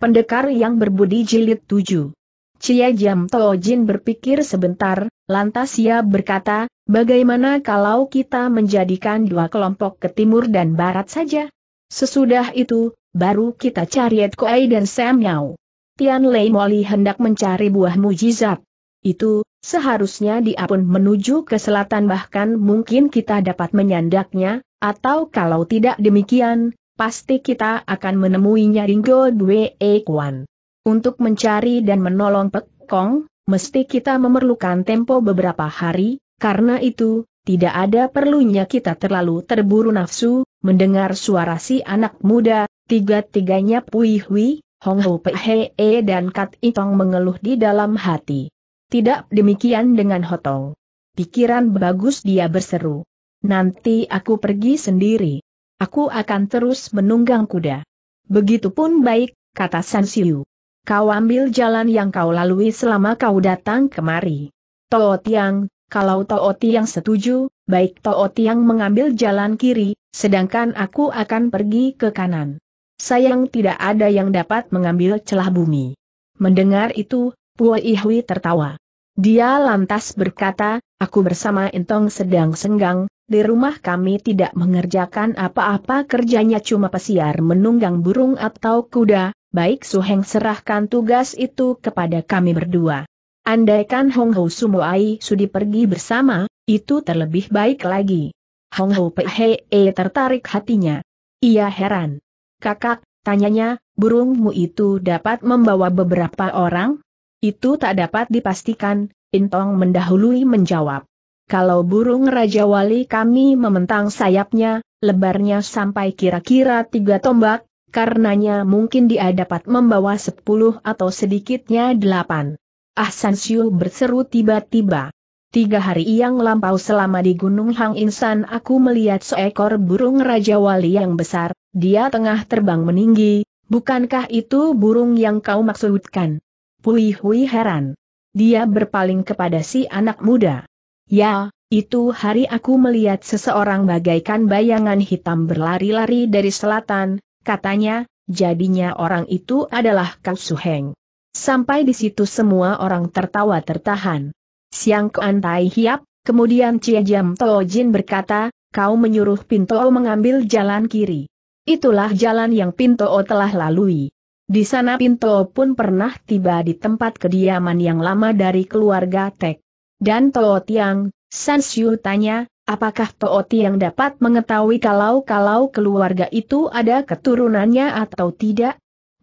Pendekar yang berbudi jilid 7. Cia Jam Tojin berpikir sebentar, lantas ia berkata, bagaimana kalau kita menjadikan dua kelompok ke timur dan barat saja? Sesudah itu, baru kita cari Ed Koei dan Sam Yau. Tian Lei Moli hendak mencari buah mujizat. Itu, seharusnya dia pun menuju ke selatan bahkan mungkin kita dapat menyandaknya, atau kalau tidak demikian, pasti kita akan menemuinya Ringo Dwe e Kwan. Untuk mencari dan menolong Pek Kong, mesti kita memerlukan tempo beberapa hari, karena itu, tidak ada perlunya kita terlalu terburu nafsu, mendengar suara si anak muda, tiga-tiganya Pui Hui, Hong Ho Pe He E dan Kat Itong mengeluh di dalam hati. Tidak demikian dengan Hotong. Pikiran bagus dia berseru. Nanti aku pergi sendiri. Aku akan terus menunggang kuda. Begitupun baik, kata San Siu. Kau ambil jalan yang kau lalui selama kau datang kemari. Tao Tiang, kalau Tao Tiang setuju, baik Tao Tiang mengambil jalan kiri, sedangkan aku akan pergi ke kanan. Sayang tidak ada yang dapat mengambil celah bumi. Mendengar itu, Puo Ihwi tertawa. Dia lantas berkata, Aku bersama Entong sedang senggang, di rumah kami tidak mengerjakan apa-apa kerjanya cuma pesiar menunggang burung atau kuda, baik Suheng serahkan tugas itu kepada kami berdua. Andaikan Hong Ho Sumoai sudi pergi bersama, itu terlebih baik lagi. Hong Ho Pehe e tertarik hatinya. Ia heran. Kakak, tanyanya, burungmu itu dapat membawa beberapa orang? Itu tak dapat dipastikan, Intong mendahului menjawab. Kalau burung Raja Wali kami mementang sayapnya, lebarnya sampai kira-kira tiga tombak, karenanya mungkin dia dapat membawa sepuluh atau sedikitnya delapan. Ahsan Siu berseru tiba-tiba. Tiga hari yang lampau selama di Gunung Hang Insan aku melihat seekor burung Raja Wali yang besar, dia tengah terbang meninggi, bukankah itu burung yang kau maksudkan? Pui Hui heran dia berpaling kepada si anak muda. Ya, itu hari aku melihat seseorang bagaikan bayangan hitam berlari-lari dari selatan, katanya, jadinya orang itu adalah Kau Suheng. Sampai di situ semua orang tertawa tertahan. Siang Keantai Hiap, kemudian Cia Jam Jin berkata, kau menyuruh Pinto mengambil jalan kiri. Itulah jalan yang Pinto telah lalui. Di sana Pinto pun pernah tiba di tempat kediaman yang lama dari keluarga Tek. Dan Toh Tiang, San Xiu tanya, apakah Toh Tiang dapat mengetahui kalau-kalau keluarga itu ada keturunannya atau tidak?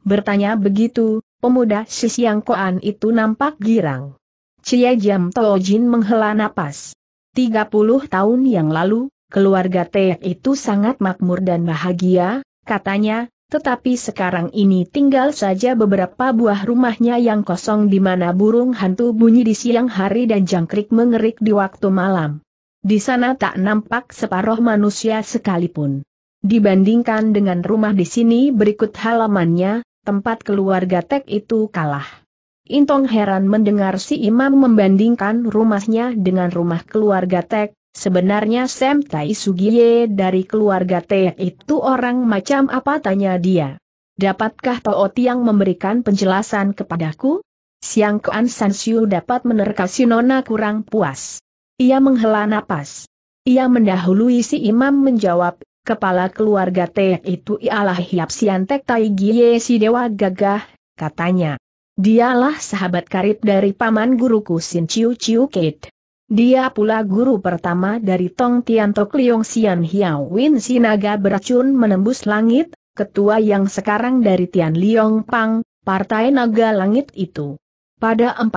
Bertanya begitu, pemuda si Siang Koan itu nampak girang. Cia Jam Toh Jin menghela napas. 30 tahun yang lalu, keluarga Tek itu sangat makmur dan bahagia, katanya, tetapi sekarang ini tinggal saja beberapa buah rumahnya yang kosong di mana burung hantu bunyi di siang hari dan jangkrik mengerik di waktu malam. Di sana tak nampak separuh manusia sekalipun. Dibandingkan dengan rumah di sini berikut halamannya, tempat keluarga Tek itu kalah. Intong heran mendengar si imam membandingkan rumahnya dengan rumah keluarga Tek, Sebenarnya Sam Tai Sugiye dari keluarga T itu orang macam apa tanya dia. Dapatkah Tao Tiang memberikan penjelasan kepadaku? Siang Kuan San Siu dapat menerka si Nona kurang puas. Ia menghela napas. Ia mendahului si imam menjawab, kepala keluarga T itu ialah Hiap Siantek Tai Gie si Dewa Gagah, katanya. Dialah sahabat karib dari paman guruku Sin Chiu Chiu Kid. Dia pula guru pertama dari Tong Tiantok Liong Xian Hiao Win Sinaga beracun menembus langit, ketua yang sekarang dari Tian Liong Pang, Partai Naga Langit itu. Pada 40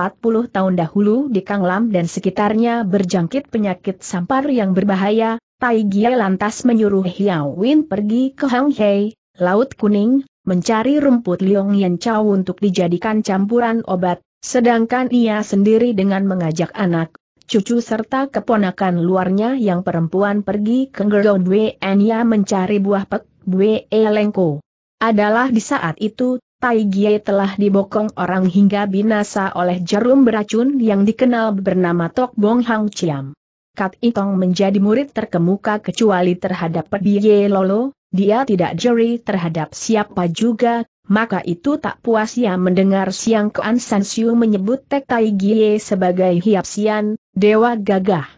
tahun dahulu di Kang Lam dan sekitarnya berjangkit penyakit sampar yang berbahaya, Tai Gia lantas menyuruh Hiao pergi ke Hang Hei, Laut Kuning, mencari rumput Liong Yan Chao untuk dijadikan campuran obat, sedangkan ia sendiri dengan mengajak anak cucu serta keponakan luarnya yang perempuan pergi ke Gergon Enya mencari buah pek, Bue Lengko. Adalah di saat itu, Tai Gie telah dibokong orang hingga binasa oleh jarum beracun yang dikenal bernama Tok Bong Hang Chiam. Kat Itong menjadi murid terkemuka kecuali terhadap Pedie Lolo, dia tidak jeri terhadap siapa juga, maka itu tak puas ia mendengar Siang Kuan San Siu menyebut Tek Tai Gie sebagai Hiap Sian, Dewa Gagah.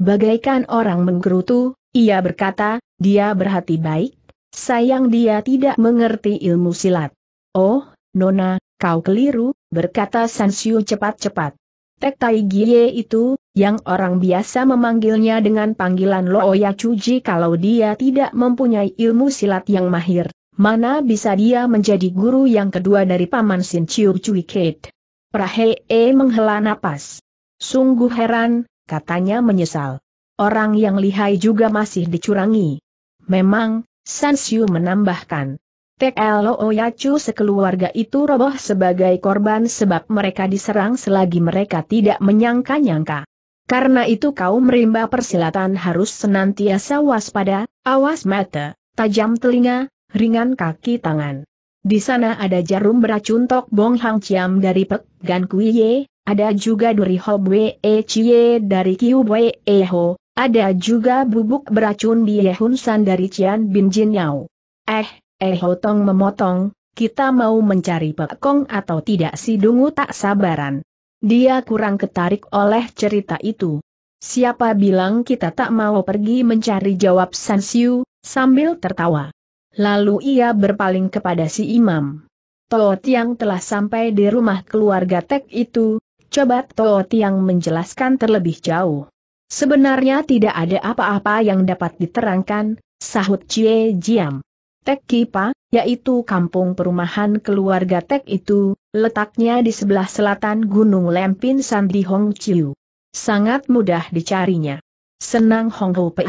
Bagaikan orang menggerutu, ia berkata, dia berhati baik, sayang dia tidak mengerti ilmu silat. Oh, Nona, kau keliru, berkata San Siu cepat-cepat. Tek Tai Gie itu, yang orang biasa memanggilnya dengan panggilan Looya Cuji kalau dia tidak mempunyai ilmu silat yang mahir, Mana bisa dia menjadi guru yang kedua dari Paman Sin Chiu Cui Kate? Prahe e menghela napas. Sungguh heran, katanya menyesal. Orang yang lihai juga masih dicurangi. Memang, San Siu menambahkan. TLO Yacu sekeluarga itu roboh sebagai korban sebab mereka diserang selagi mereka tidak menyangka-nyangka. Karena itu kaum rimba persilatan harus senantiasa waspada, awas mata, tajam telinga, ringan kaki tangan. Di sana ada jarum beracun Tok Bong Hang Chiam dari Pek Gan Kui Ye, ada juga Duri Hob Wee e Chie dari Kiu Wee e Ho, ada juga bubuk beracun Ye Hun San dari Cian Bin Jin Yao. Eh, eh Ho Tong memotong, kita mau mencari Pek Kong atau tidak si Dungu tak sabaran. Dia kurang ketarik oleh cerita itu. Siapa bilang kita tak mau pergi mencari jawab San Siu, sambil tertawa. Lalu ia berpaling kepada si imam. Toh Tiang telah sampai di rumah keluarga Tek itu, coba Toh Tiang menjelaskan terlebih jauh. Sebenarnya tidak ada apa-apa yang dapat diterangkan, sahut Cie Jiam. Tek Kipa, yaitu kampung perumahan keluarga Tek itu, letaknya di sebelah selatan Gunung Lempin Sandi Hong Chiu. Sangat mudah dicarinya. Senang Hong Ho Pe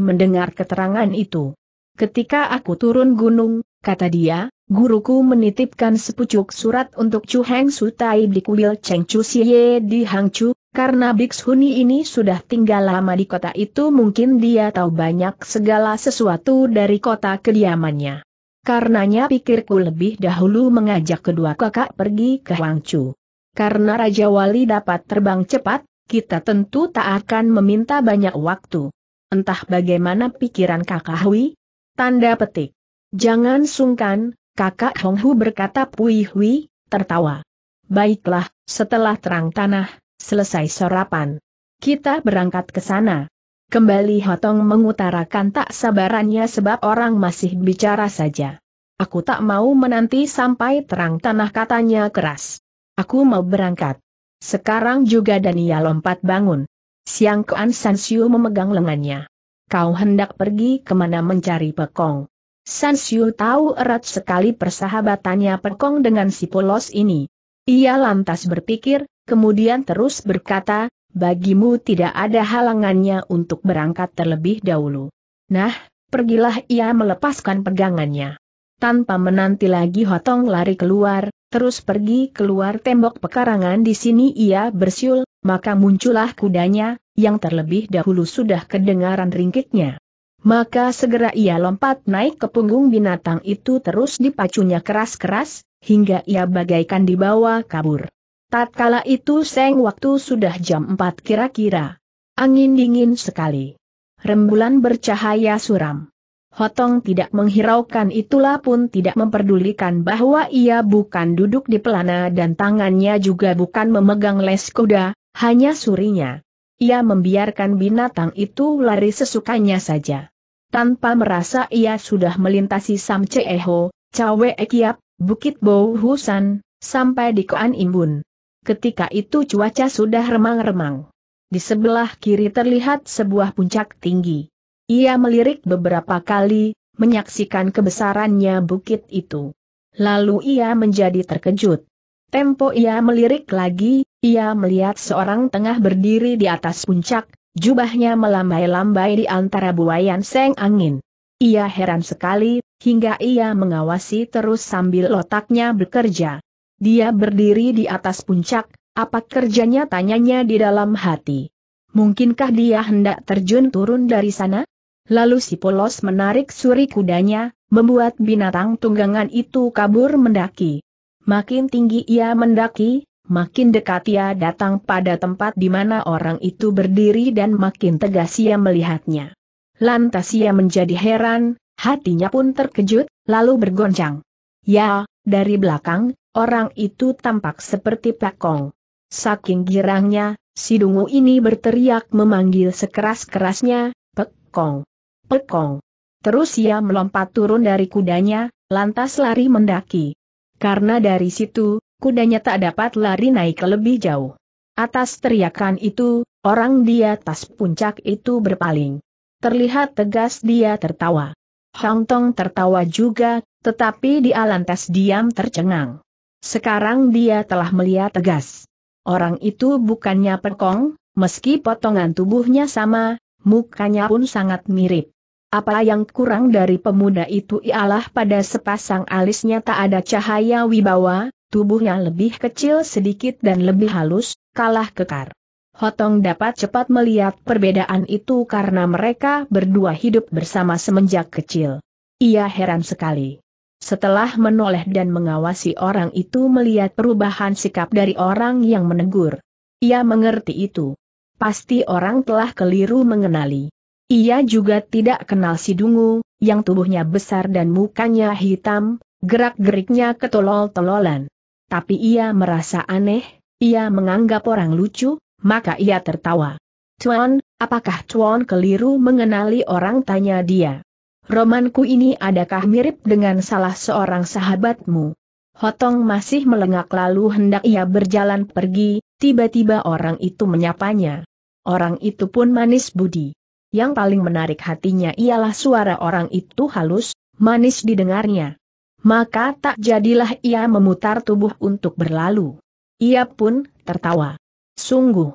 mendengar keterangan itu. Ketika aku turun gunung, kata dia, guruku menitipkan sepucuk surat untuk Chu Heng Sutai di kuil Cheng Chu Siye di Hangchu, karena Bikshuni ini sudah tinggal lama di kota itu mungkin dia tahu banyak segala sesuatu dari kota kediamannya. Karenanya pikirku lebih dahulu mengajak kedua kakak pergi ke Hangchu. Karena Raja Wali dapat terbang cepat, kita tentu tak akan meminta banyak waktu. Entah bagaimana pikiran kakak Hui, Tanda petik. Jangan sungkan, kakak Hong Hu berkata Pui Hui, tertawa. Baiklah, setelah terang tanah, selesai sorapan. Kita berangkat ke sana. Kembali Hotong mengutarakan tak sabarannya sebab orang masih bicara saja. Aku tak mau menanti sampai terang tanah katanya keras. Aku mau berangkat. Sekarang juga Dania lompat bangun. Siang Kuan Sansiu memegang lengannya kau hendak pergi kemana mencari Pekong. San Xiu tahu erat sekali persahabatannya Pekong dengan si polos ini. Ia lantas berpikir, kemudian terus berkata, bagimu tidak ada halangannya untuk berangkat terlebih dahulu. Nah, pergilah ia melepaskan pegangannya. Tanpa menanti lagi Hotong lari keluar, terus pergi keluar tembok pekarangan di sini ia bersiul, maka muncullah kudanya, yang terlebih dahulu sudah kedengaran ringkitnya. Maka segera ia lompat naik ke punggung binatang itu terus dipacunya keras-keras, hingga ia bagaikan dibawa kabur. Tatkala itu seng waktu sudah jam 4 kira-kira. Angin dingin sekali. Rembulan bercahaya suram. Hotong tidak menghiraukan itulah pun tidak memperdulikan bahwa ia bukan duduk di pelana dan tangannya juga bukan memegang les kuda, hanya surinya ia membiarkan binatang itu lari sesukanya saja. Tanpa merasa ia sudah melintasi Sam Ceho, Cawe Ekiap, Bukit Bau Husan, sampai di Koan Imbun. Ketika itu cuaca sudah remang-remang. Di sebelah kiri terlihat sebuah puncak tinggi. Ia melirik beberapa kali, menyaksikan kebesarannya bukit itu. Lalu ia menjadi terkejut. Tempo ia melirik lagi, ia melihat seorang tengah berdiri di atas puncak, jubahnya melambai-lambai di antara buayan seng angin. Ia heran sekali, hingga ia mengawasi terus sambil otaknya bekerja. Dia berdiri di atas puncak, apa kerjanya tanyanya di dalam hati. Mungkinkah dia hendak terjun turun dari sana? Lalu si polos menarik suri kudanya, membuat binatang tunggangan itu kabur mendaki. Makin tinggi ia mendaki, makin dekat ia datang pada tempat di mana orang itu berdiri dan makin tegas ia melihatnya. Lantas ia menjadi heran, hatinya pun terkejut, lalu bergoncang. Ya, dari belakang, orang itu tampak seperti pakong. Saking girangnya, si dungu ini berteriak memanggil sekeras-kerasnya, pekong, pekong. Terus ia melompat turun dari kudanya, lantas lari mendaki. Karena dari situ, kudanya tak dapat lari naik lebih jauh. Atas teriakan itu, orang di atas puncak itu berpaling. Terlihat tegas dia tertawa. Hong Tong tertawa juga, tetapi dia lantas diam tercengang. Sekarang dia telah melihat tegas. Orang itu bukannya perkong, meski potongan tubuhnya sama, mukanya pun sangat mirip. Apa yang kurang dari pemuda itu ialah pada sepasang alisnya tak ada cahaya wibawa, tubuhnya lebih kecil sedikit dan lebih halus, kalah kekar. Hotong dapat cepat melihat perbedaan itu karena mereka berdua hidup bersama semenjak kecil. Ia heran sekali. Setelah menoleh dan mengawasi orang itu melihat perubahan sikap dari orang yang menegur. Ia mengerti itu. Pasti orang telah keliru mengenali. Ia juga tidak kenal si Dungu, yang tubuhnya besar dan mukanya hitam, gerak-geriknya ketolol-tololan. Tapi ia merasa aneh, ia menganggap orang lucu, maka ia tertawa. Tuan, apakah Tuan keliru mengenali orang tanya dia? Romanku ini adakah mirip dengan salah seorang sahabatmu? Hotong masih melengak lalu hendak ia berjalan pergi, tiba-tiba orang itu menyapanya. Orang itu pun manis budi. Yang paling menarik hatinya ialah suara orang itu halus, manis didengarnya. Maka tak jadilah ia memutar tubuh untuk berlalu. Ia pun tertawa. Sungguh.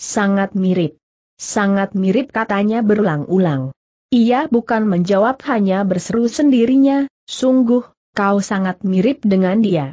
Sangat mirip. Sangat mirip katanya berulang-ulang. Ia bukan menjawab hanya berseru sendirinya, sungguh, kau sangat mirip dengan dia.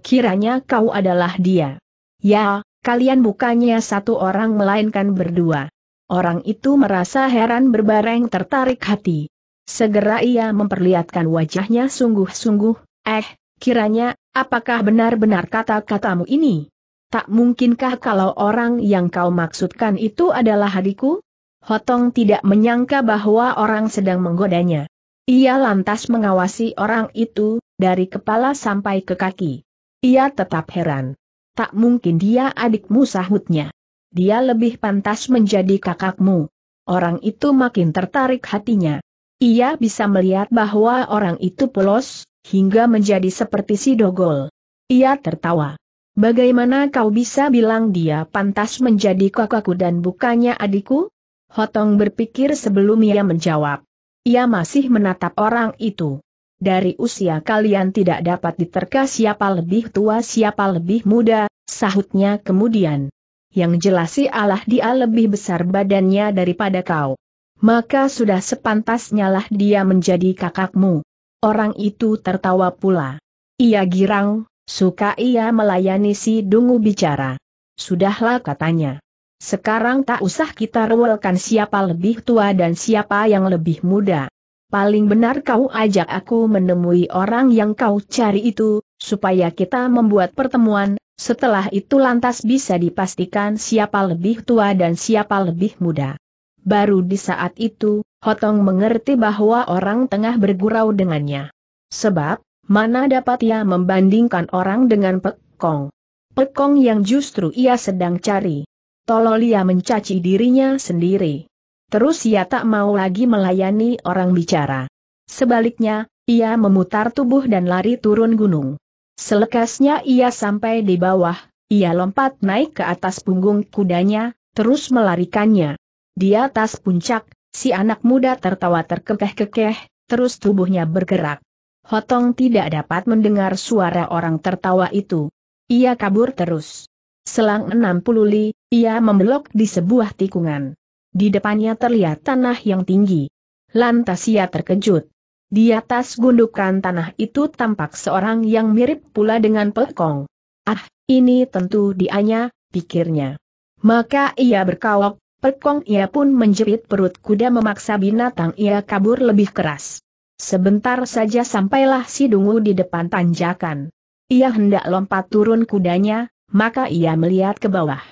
Kiranya kau adalah dia. Ya, kalian bukannya satu orang melainkan berdua. Orang itu merasa heran berbareng tertarik hati. Segera ia memperlihatkan wajahnya sungguh-sungguh, eh, kiranya, apakah benar-benar kata-katamu ini? Tak mungkinkah kalau orang yang kau maksudkan itu adalah adikku? Hotong tidak menyangka bahwa orang sedang menggodanya. Ia lantas mengawasi orang itu, dari kepala sampai ke kaki. Ia tetap heran. Tak mungkin dia adikmu sahutnya. Dia lebih pantas menjadi kakakmu. Orang itu makin tertarik hatinya. Ia bisa melihat bahwa orang itu polos, hingga menjadi seperti si dogol. Ia tertawa. Bagaimana kau bisa bilang dia pantas menjadi kakakku dan bukannya adikku? Hotong berpikir sebelum ia menjawab. Ia masih menatap orang itu. Dari usia kalian tidak dapat diterka siapa lebih tua siapa lebih muda, sahutnya kemudian yang jelas si Allah dia lebih besar badannya daripada kau. Maka sudah sepantasnya lah dia menjadi kakakmu. Orang itu tertawa pula. Ia girang, suka ia melayani si dungu bicara. Sudahlah katanya. Sekarang tak usah kita rewelkan siapa lebih tua dan siapa yang lebih muda. Paling benar kau ajak aku menemui orang yang kau cari itu, supaya kita membuat pertemuan, setelah itu lantas bisa dipastikan siapa lebih tua dan siapa lebih muda. Baru di saat itu, Hotong mengerti bahwa orang tengah bergurau dengannya. Sebab, mana dapat ia membandingkan orang dengan Pekong. Pekong yang justru ia sedang cari. Tolol ia mencaci dirinya sendiri. Terus ia tak mau lagi melayani orang bicara. Sebaliknya, ia memutar tubuh dan lari turun gunung. Selekasnya ia sampai di bawah, ia lompat naik ke atas punggung kudanya, terus melarikannya. Di atas puncak, si anak muda tertawa terkekeh-kekeh, terus tubuhnya bergerak. Hotong tidak dapat mendengar suara orang tertawa itu. Ia kabur terus. Selang enam puluh li, ia membelok di sebuah tikungan. Di depannya terlihat tanah yang tinggi. Lantas ia terkejut. Di atas gundukan tanah itu tampak seorang yang mirip pula dengan Pekong. Ah, ini tentu dianya, pikirnya. Maka ia berkawok, Pekong ia pun menjerit perut kuda memaksa binatang ia kabur lebih keras. Sebentar saja sampailah si dungu di depan tanjakan. Ia hendak lompat turun kudanya, maka ia melihat ke bawah.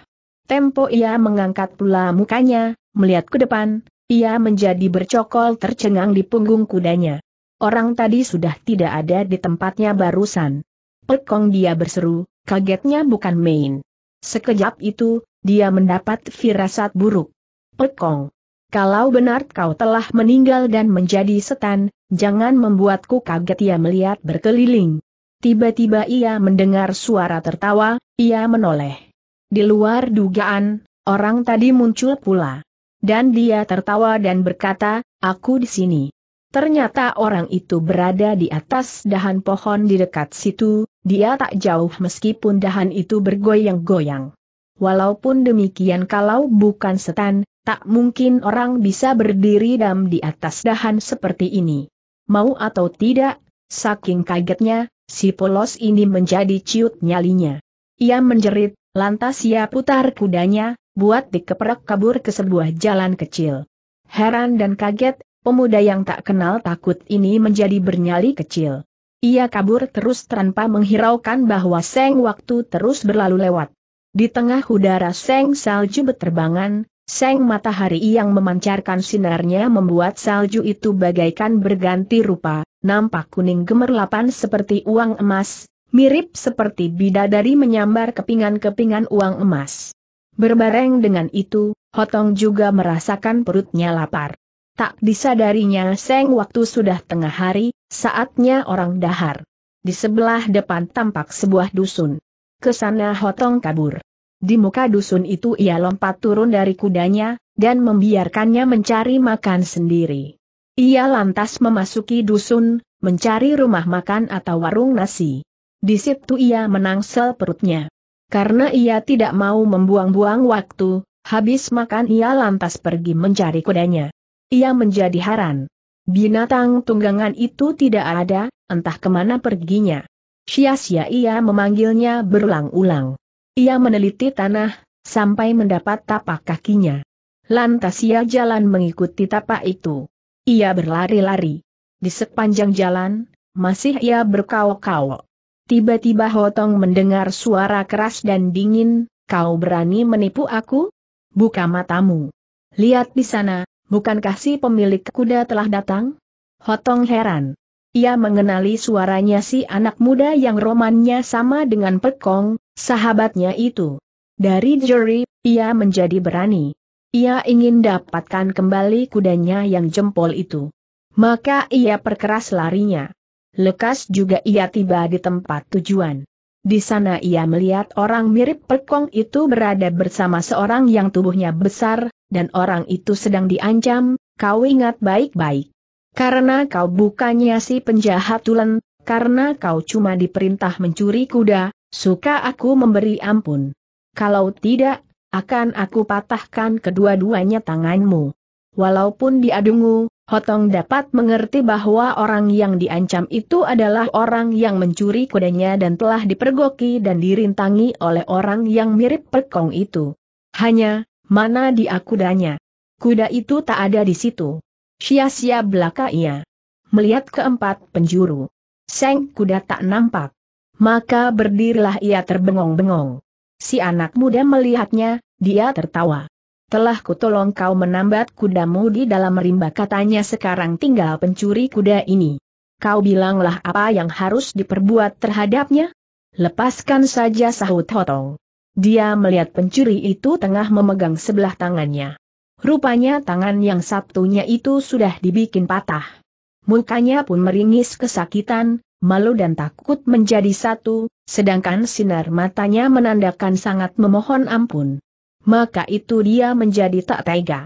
Tempo ia mengangkat pula mukanya, melihat ke depan, ia menjadi bercokol tercengang di punggung kudanya. Orang tadi sudah tidak ada di tempatnya barusan. Pekong dia berseru, kagetnya bukan main. Sekejap itu, dia mendapat firasat buruk. Pekong, kalau benar kau telah meninggal dan menjadi setan, jangan membuatku kaget ia melihat berkeliling. Tiba-tiba ia mendengar suara tertawa, ia menoleh. Di luar dugaan, orang tadi muncul pula. Dan dia tertawa dan berkata, aku di sini. Ternyata orang itu berada di atas dahan pohon di dekat situ, dia tak jauh meskipun dahan itu bergoyang-goyang. Walaupun demikian kalau bukan setan, tak mungkin orang bisa berdiri dam di atas dahan seperti ini. Mau atau tidak, saking kagetnya, si polos ini menjadi ciut nyalinya. Ia menjerit, lantas ia putar kudanya, buat dikeperak kabur ke sebuah jalan kecil. Heran dan kaget, pemuda yang tak kenal takut ini menjadi bernyali kecil. Ia kabur terus tanpa menghiraukan bahwa seng waktu terus berlalu lewat. Di tengah udara seng salju berterbangan. seng matahari yang memancarkan sinarnya membuat salju itu bagaikan berganti rupa, nampak kuning gemerlapan seperti uang emas, mirip seperti bidadari menyambar kepingan-kepingan uang emas. Berbareng dengan itu, Hotong juga merasakan perutnya lapar. Tak disadarinya Seng waktu sudah tengah hari, saatnya orang dahar. Di sebelah depan tampak sebuah dusun. Kesana Hotong kabur. Di muka dusun itu ia lompat turun dari kudanya, dan membiarkannya mencari makan sendiri. Ia lantas memasuki dusun, mencari rumah makan atau warung nasi. Di situ ia menangsel perutnya. Karena ia tidak mau membuang-buang waktu, habis makan ia lantas pergi mencari kudanya. Ia menjadi heran. Binatang tunggangan itu tidak ada, entah kemana perginya. Sia-sia ia memanggilnya berulang-ulang. Ia meneliti tanah, sampai mendapat tapak kakinya. Lantas ia jalan mengikuti tapak itu. Ia berlari-lari. Di sepanjang jalan, masih ia berkau-kau. Tiba-tiba Hotong mendengar suara keras dan dingin, kau berani menipu aku? Buka matamu. Lihat di sana, bukankah si pemilik kuda telah datang? Hotong heran. Ia mengenali suaranya si anak muda yang romannya sama dengan Pekong, sahabatnya itu. Dari juri, ia menjadi berani. Ia ingin dapatkan kembali kudanya yang jempol itu. Maka ia perkeras larinya lekas juga ia tiba di tempat tujuan. Di sana ia melihat orang mirip Pekong itu berada bersama seorang yang tubuhnya besar, dan orang itu sedang diancam, kau ingat baik-baik. Karena kau bukannya si penjahat tulen, karena kau cuma diperintah mencuri kuda, suka aku memberi ampun. Kalau tidak, akan aku patahkan kedua-duanya tanganmu. Walaupun diadungu, Hotong dapat mengerti bahwa orang yang diancam itu adalah orang yang mencuri kudanya dan telah dipergoki dan dirintangi oleh orang yang mirip pekong itu. Hanya, mana dia kudanya? Kuda itu tak ada di situ. Sia-sia belaka ia. Melihat keempat penjuru. Seng kuda tak nampak. Maka berdirilah ia terbengong-bengong. Si anak muda melihatnya, dia tertawa. Telah kutolong kau menambat kudamu di dalam rimba katanya sekarang tinggal pencuri kuda ini. Kau bilanglah apa yang harus diperbuat terhadapnya? Lepaskan saja sahut Hotong. Dia melihat pencuri itu tengah memegang sebelah tangannya. Rupanya tangan yang satunya itu sudah dibikin patah. Mukanya pun meringis kesakitan, malu dan takut menjadi satu, sedangkan sinar matanya menandakan sangat memohon ampun maka itu dia menjadi tak tega.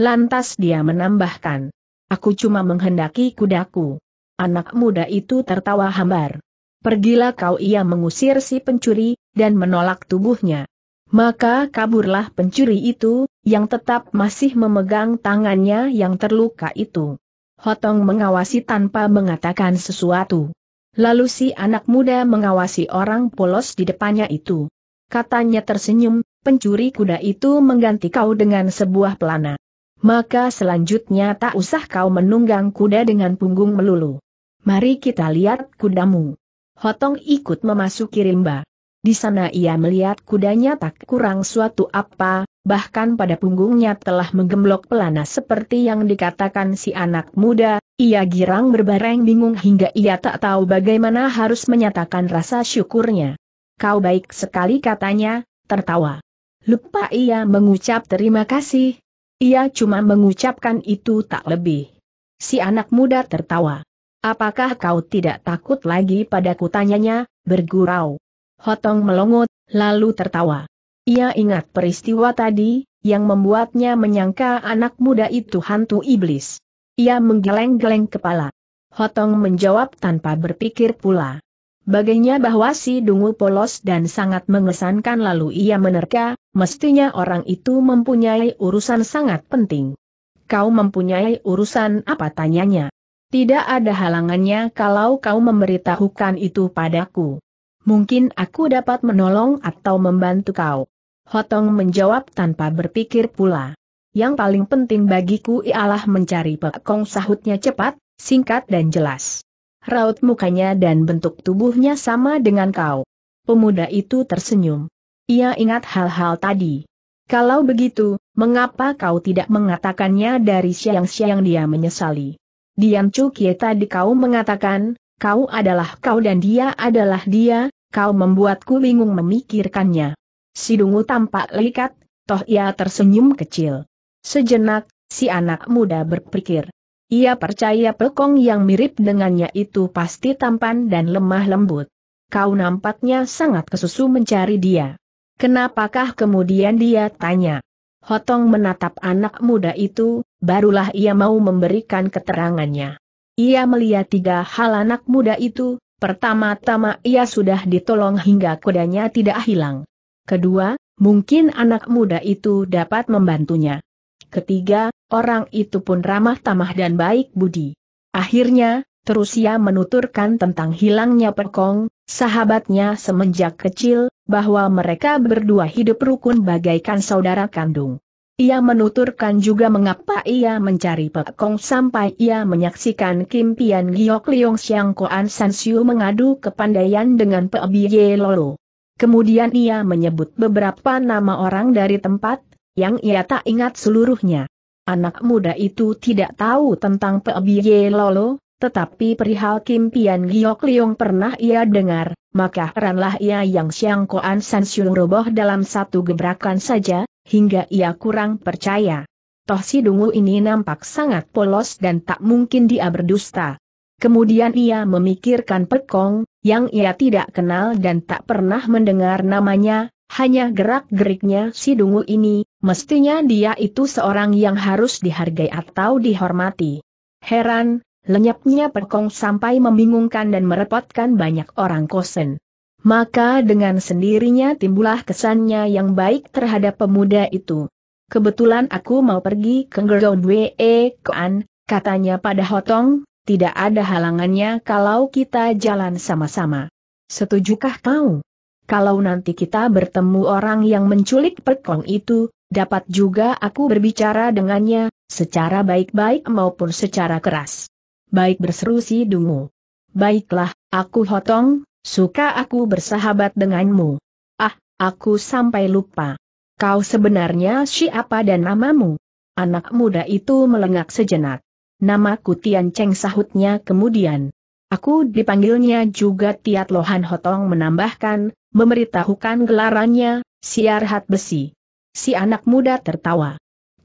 Lantas dia menambahkan, aku cuma menghendaki kudaku. Anak muda itu tertawa hambar. Pergilah kau ia mengusir si pencuri, dan menolak tubuhnya. Maka kaburlah pencuri itu, yang tetap masih memegang tangannya yang terluka itu. Hotong mengawasi tanpa mengatakan sesuatu. Lalu si anak muda mengawasi orang polos di depannya itu. Katanya tersenyum, pencuri kuda itu mengganti kau dengan sebuah pelana. Maka selanjutnya tak usah kau menunggang kuda dengan punggung melulu. Mari kita lihat kudamu. Hotong ikut memasuki rimba. Di sana ia melihat kudanya tak kurang suatu apa, bahkan pada punggungnya telah menggemblok pelana seperti yang dikatakan si anak muda, ia girang berbareng bingung hingga ia tak tahu bagaimana harus menyatakan rasa syukurnya. Kau baik sekali katanya, tertawa. Lupa ia mengucap terima kasih. Ia cuma mengucapkan itu tak lebih. Si anak muda tertawa. Apakah kau tidak takut lagi padaku tanyanya, bergurau. Hotong melongot, lalu tertawa. Ia ingat peristiwa tadi, yang membuatnya menyangka anak muda itu hantu iblis. Ia menggeleng-geleng kepala. Hotong menjawab tanpa berpikir pula. Baginya bahwa si dungu polos dan sangat mengesankan lalu ia menerka, mestinya orang itu mempunyai urusan sangat penting. Kau mempunyai urusan apa tanyanya? Tidak ada halangannya kalau kau memberitahukan itu padaku. Mungkin aku dapat menolong atau membantu kau. Hotong menjawab tanpa berpikir pula. Yang paling penting bagiku ialah mencari pekong sahutnya cepat, singkat dan jelas raut mukanya dan bentuk tubuhnya sama dengan kau. Pemuda itu tersenyum. Ia ingat hal-hal tadi. Kalau begitu, mengapa kau tidak mengatakannya dari siang-siang dia menyesali? Chu Kie tadi kau mengatakan, kau adalah kau dan dia adalah dia, kau membuatku bingung memikirkannya. Sidungu tampak lekat, toh ia tersenyum kecil. Sejenak, si anak muda berpikir. Ia percaya pekong yang mirip dengannya itu pasti tampan dan lemah lembut. Kau nampaknya sangat kesusu mencari dia. Kenapakah kemudian dia tanya? Hotong menatap anak muda itu, barulah ia mau memberikan keterangannya. Ia melihat tiga hal anak muda itu, pertama-tama ia sudah ditolong hingga kudanya tidak hilang. Kedua, mungkin anak muda itu dapat membantunya. Ketiga, Orang itu pun ramah tamah dan baik budi. Akhirnya, terus ia menuturkan tentang hilangnya Pekong, sahabatnya semenjak kecil, bahwa mereka berdua hidup rukun bagaikan saudara kandung. Ia menuturkan juga mengapa ia mencari Pekong sampai ia menyaksikan Kim Pian Giok Leong Siang Koan San Siu mengadu kepandaian dengan Pe Biye Lolo. Kemudian ia menyebut beberapa nama orang dari tempat, yang ia tak ingat seluruhnya. Anak muda itu tidak tahu tentang pebiye Lolo, tetapi perihal Kim Pian Giok Liong pernah ia dengar, maka heranlah ia yang Siang Koan San Siung roboh dalam satu gebrakan saja, hingga ia kurang percaya. Toh si dungu ini nampak sangat polos dan tak mungkin dia berdusta. Kemudian ia memikirkan Pekong, yang ia tidak kenal dan tak pernah mendengar namanya, hanya gerak-geriknya si dungu ini, Mestinya dia itu seorang yang harus dihargai atau dihormati. Heran, lenyapnya perkong sampai membingungkan dan merepotkan banyak orang kosen. Maka dengan sendirinya timbullah kesannya yang baik terhadap pemuda itu. Kebetulan aku mau pergi ke wee, Koan, katanya pada Hotong, tidak ada halangannya kalau kita jalan sama-sama. Setujukah kau? Kalau nanti kita bertemu orang yang menculik perkong itu, dapat juga aku berbicara dengannya, secara baik-baik maupun secara keras. Baik berseru si dungu. Baiklah, aku hotong, suka aku bersahabat denganmu. Ah, aku sampai lupa. Kau sebenarnya siapa dan namamu? Anak muda itu melengak sejenak. Namaku Tian Cheng sahutnya kemudian. Aku dipanggilnya juga Tiat Lohan Hotong menambahkan, memberitahukan gelarannya, siar hat besi. Si anak muda tertawa.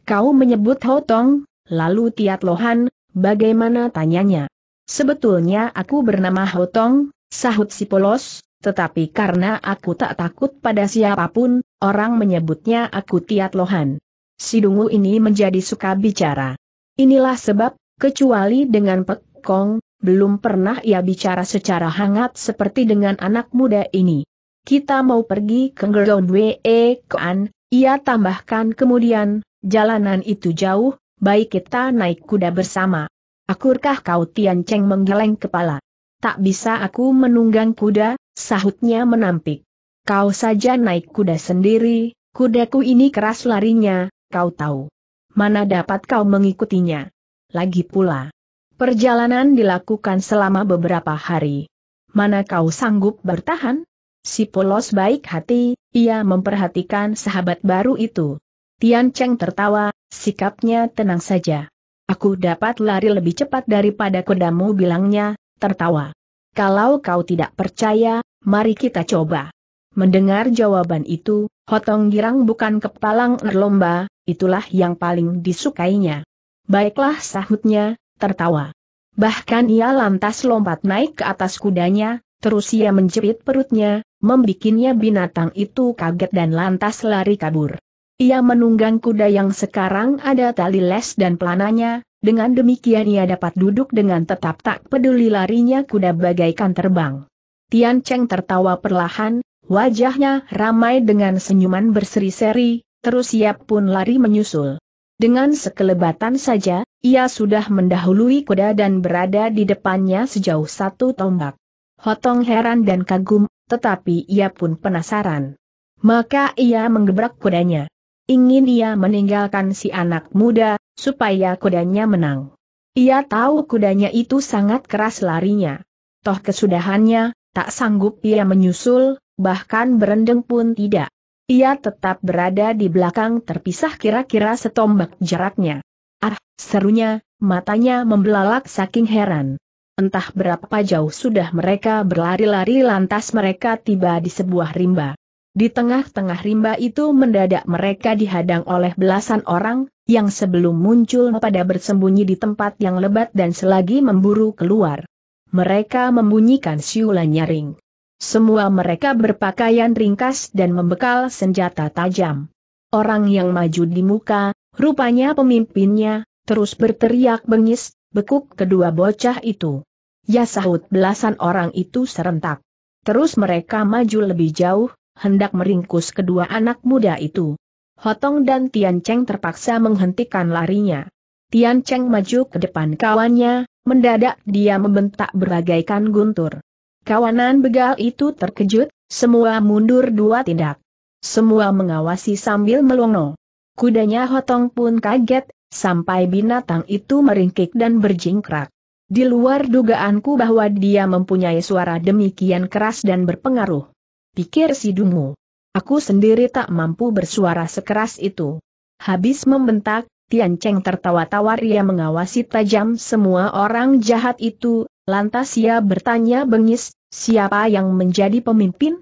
Kau menyebut Hotong, lalu Tiat Lohan, bagaimana tanyanya? Sebetulnya aku bernama Hotong, sahut si polos, tetapi karena aku tak takut pada siapapun, orang menyebutnya aku Tiat Lohan. Si dungu ini menjadi suka bicara. Inilah sebab, kecuali dengan Pek Kong, belum pernah ia bicara secara hangat seperti dengan anak muda ini. Kita mau pergi ke Gerondwe eh, Kan, ia tambahkan kemudian, jalanan itu jauh, baik kita naik kuda bersama. Akurkah kau Tian Cheng menggeleng kepala? Tak bisa aku menunggang kuda, sahutnya menampik. Kau saja naik kuda sendiri, kudaku ini keras larinya, kau tahu. Mana dapat kau mengikutinya? Lagi pula. Perjalanan dilakukan selama beberapa hari. Mana kau sanggup bertahan? Si polos baik hati, ia memperhatikan sahabat baru itu. Tian Cheng tertawa, sikapnya tenang saja. Aku dapat lari lebih cepat daripada kudamu bilangnya, tertawa. Kalau kau tidak percaya, mari kita coba. Mendengar jawaban itu, Hotong Girang bukan kepalang erlomba, itulah yang paling disukainya. Baiklah sahutnya, tertawa. Bahkan ia lantas lompat naik ke atas kudanya, terus ia menjepit perutnya, membikinnya binatang itu kaget dan lantas lari kabur. Ia menunggang kuda yang sekarang ada tali les dan pelananya, dengan demikian ia dapat duduk dengan tetap tak peduli larinya kuda bagaikan terbang. Tian Cheng tertawa perlahan, wajahnya ramai dengan senyuman berseri-seri, terus siap pun lari menyusul. Dengan sekelebatan saja, ia sudah mendahului kuda dan berada di depannya sejauh satu tombak. Hotong heran dan kagum tetapi ia pun penasaran. Maka ia menggebrak kudanya. Ingin ia meninggalkan si anak muda, supaya kudanya menang. Ia tahu kudanya itu sangat keras larinya. Toh kesudahannya, tak sanggup ia menyusul, bahkan berendeng pun tidak. Ia tetap berada di belakang terpisah kira-kira setombak jaraknya. Ah, serunya, matanya membelalak saking heran. Entah berapa jauh sudah mereka berlari-lari lantas mereka tiba di sebuah rimba. Di tengah-tengah rimba itu mendadak mereka dihadang oleh belasan orang, yang sebelum muncul pada bersembunyi di tempat yang lebat dan selagi memburu keluar. Mereka membunyikan siulan nyaring. Semua mereka berpakaian ringkas dan membekal senjata tajam. Orang yang maju di muka, rupanya pemimpinnya, terus berteriak bengis, bekuk kedua bocah itu. Ya sahut belasan orang itu serentak. Terus mereka maju lebih jauh, hendak meringkus kedua anak muda itu. Hotong dan Tian Cheng terpaksa menghentikan larinya. Tian Cheng maju ke depan kawannya, mendadak dia membentak beragaikan guntur. Kawanan begal itu terkejut, semua mundur dua tindak. Semua mengawasi sambil melongo. Kudanya Hotong pun kaget, sampai binatang itu meringkik dan berjingkrak. Di luar dugaanku bahwa dia mempunyai suara demikian keras dan berpengaruh. Pikir si dungu. Aku sendiri tak mampu bersuara sekeras itu. Habis membentak, Tian Cheng tertawa tawa ia mengawasi tajam semua orang jahat itu, lantas ia bertanya bengis, siapa yang menjadi pemimpin?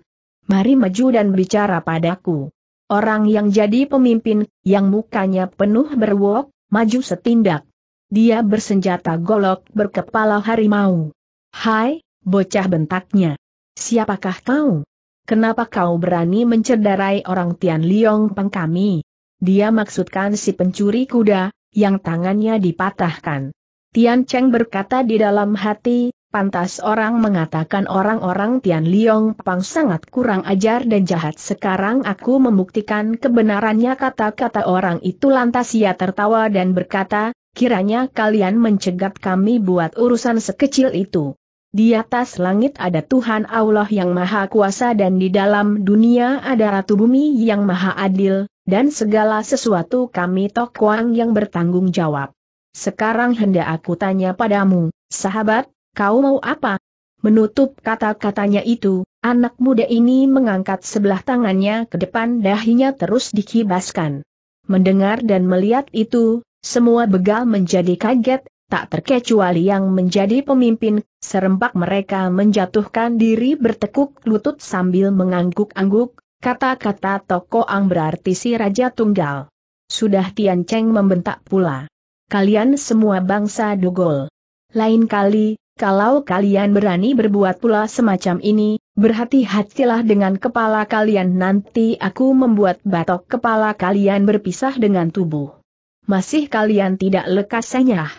Mari maju dan bicara padaku. Orang yang jadi pemimpin, yang mukanya penuh berwok, maju setindak. Dia bersenjata golok berkepala harimau. Hai, bocah bentaknya. Siapakah kau? Kenapa kau berani mencederai orang Tian Liong Peng kami? Dia maksudkan si pencuri kuda, yang tangannya dipatahkan. Tian Cheng berkata di dalam hati, Pantas orang mengatakan orang-orang Tian Liong Pang sangat kurang ajar dan jahat sekarang aku membuktikan kebenarannya kata-kata orang itu lantas ia tertawa dan berkata, kiranya kalian mencegat kami buat urusan sekecil itu. Di atas langit ada Tuhan Allah yang Maha Kuasa dan di dalam dunia ada Ratu Bumi yang Maha Adil, dan segala sesuatu kami Tokwang yang bertanggung jawab. Sekarang hendak aku tanya padamu, sahabat, kau mau apa? Menutup kata-katanya itu, anak muda ini mengangkat sebelah tangannya ke depan dahinya terus dikibaskan. Mendengar dan melihat itu, semua begal menjadi kaget, tak terkecuali yang menjadi pemimpin, serempak mereka menjatuhkan diri bertekuk lutut sambil mengangguk-angguk, kata-kata Toko Ang berarti si Raja Tunggal. Sudah Tian Cheng membentak pula. Kalian semua bangsa dogol. Lain kali, kalau kalian berani berbuat pula semacam ini, berhati-hatilah dengan kepala kalian nanti aku membuat batok kepala kalian berpisah dengan tubuh. Masih kalian tidak lekas senyah.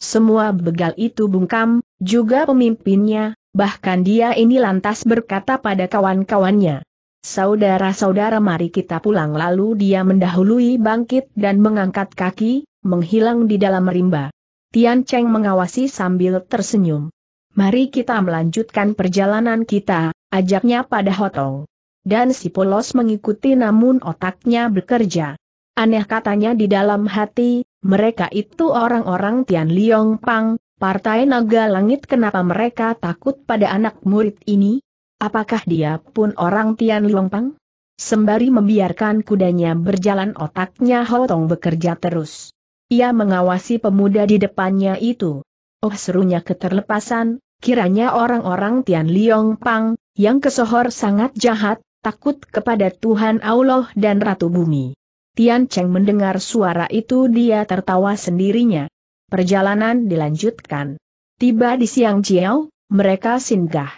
Semua begal itu bungkam, juga pemimpinnya, bahkan dia ini lantas berkata pada kawan-kawannya. Saudara-saudara mari kita pulang lalu dia mendahului bangkit dan mengangkat kaki, menghilang di dalam rimba. Tian Cheng mengawasi sambil tersenyum. Mari kita melanjutkan perjalanan kita, ajaknya pada Hotong. Dan si polos mengikuti namun otaknya bekerja. Aneh katanya di dalam hati, mereka itu orang-orang Tian Liong Pang, Partai Naga Langit kenapa mereka takut pada anak murid ini? Apakah dia pun orang Tian Liong Pang? Sembari membiarkan kudanya berjalan otaknya Hotong bekerja terus. Ia mengawasi pemuda di depannya itu. Oh serunya keterlepasan, kiranya orang-orang Tian Liong Pang, yang kesohor sangat jahat, takut kepada Tuhan Allah dan Ratu Bumi. Tian Cheng mendengar suara itu dia tertawa sendirinya. Perjalanan dilanjutkan. Tiba di siang Jiao, mereka singgah.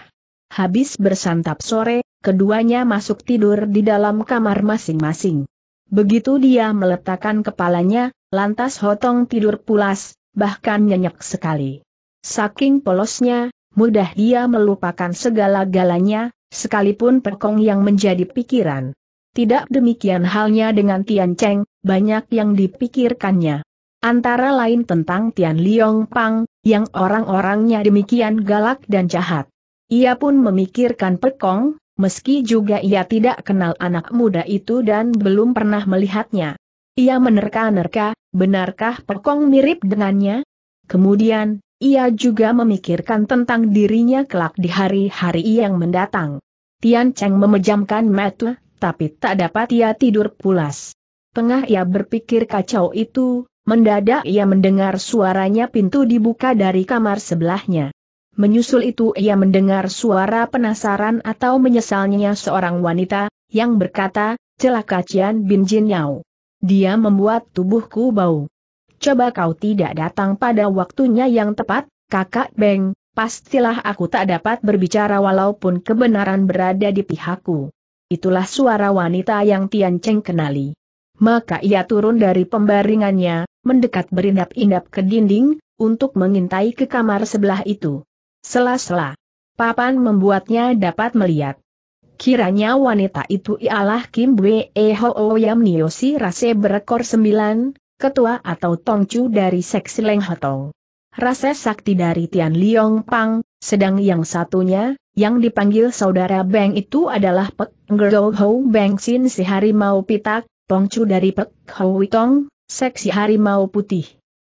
Habis bersantap sore, keduanya masuk tidur di dalam kamar masing-masing. Begitu dia meletakkan kepalanya, lantas hotong tidur pulas, bahkan nyenyak sekali. Saking polosnya, mudah dia melupakan segala galanya, sekalipun perkong yang menjadi pikiran. Tidak demikian halnya dengan Tian Cheng, banyak yang dipikirkannya. Antara lain tentang Tian Liong Pang, yang orang-orangnya demikian galak dan jahat. Ia pun memikirkan Pekong, meski juga ia tidak kenal anak muda itu dan belum pernah melihatnya. Ia menerka-nerka, benarkah Pekong mirip dengannya? Kemudian, ia juga memikirkan tentang dirinya kelak di hari-hari yang mendatang. Tian Cheng memejamkan mata, tapi tak dapat ia tidur pulas. Tengah ia berpikir kacau itu, mendadak ia mendengar suaranya pintu dibuka dari kamar sebelahnya. Menyusul itu ia mendengar suara penasaran atau menyesalnya seorang wanita, yang berkata, celaka Cian Bin Jin Yao. Dia membuat tubuhku bau. Coba kau tidak datang pada waktunya yang tepat, kakak Beng, pastilah aku tak dapat berbicara walaupun kebenaran berada di pihakku. Itulah suara wanita yang Tian Cheng kenali. Maka ia turun dari pembaringannya, mendekat berindap-indap ke dinding, untuk mengintai ke kamar sebelah itu. Sela-sela. Papan membuatnya dapat melihat. Kiranya wanita itu ialah Kim Bwe O Yam Niosi Rase berekor 9, ketua atau tongcu dari seksi Leng Hotong. Rase sakti dari Tian Liong Pang, sedang yang satunya, yang dipanggil saudara Beng itu adalah Pek Ngerdo Ho Beng Sin si harimau pitak, tongcu dari Pek Ho Witong, seksi harimau putih.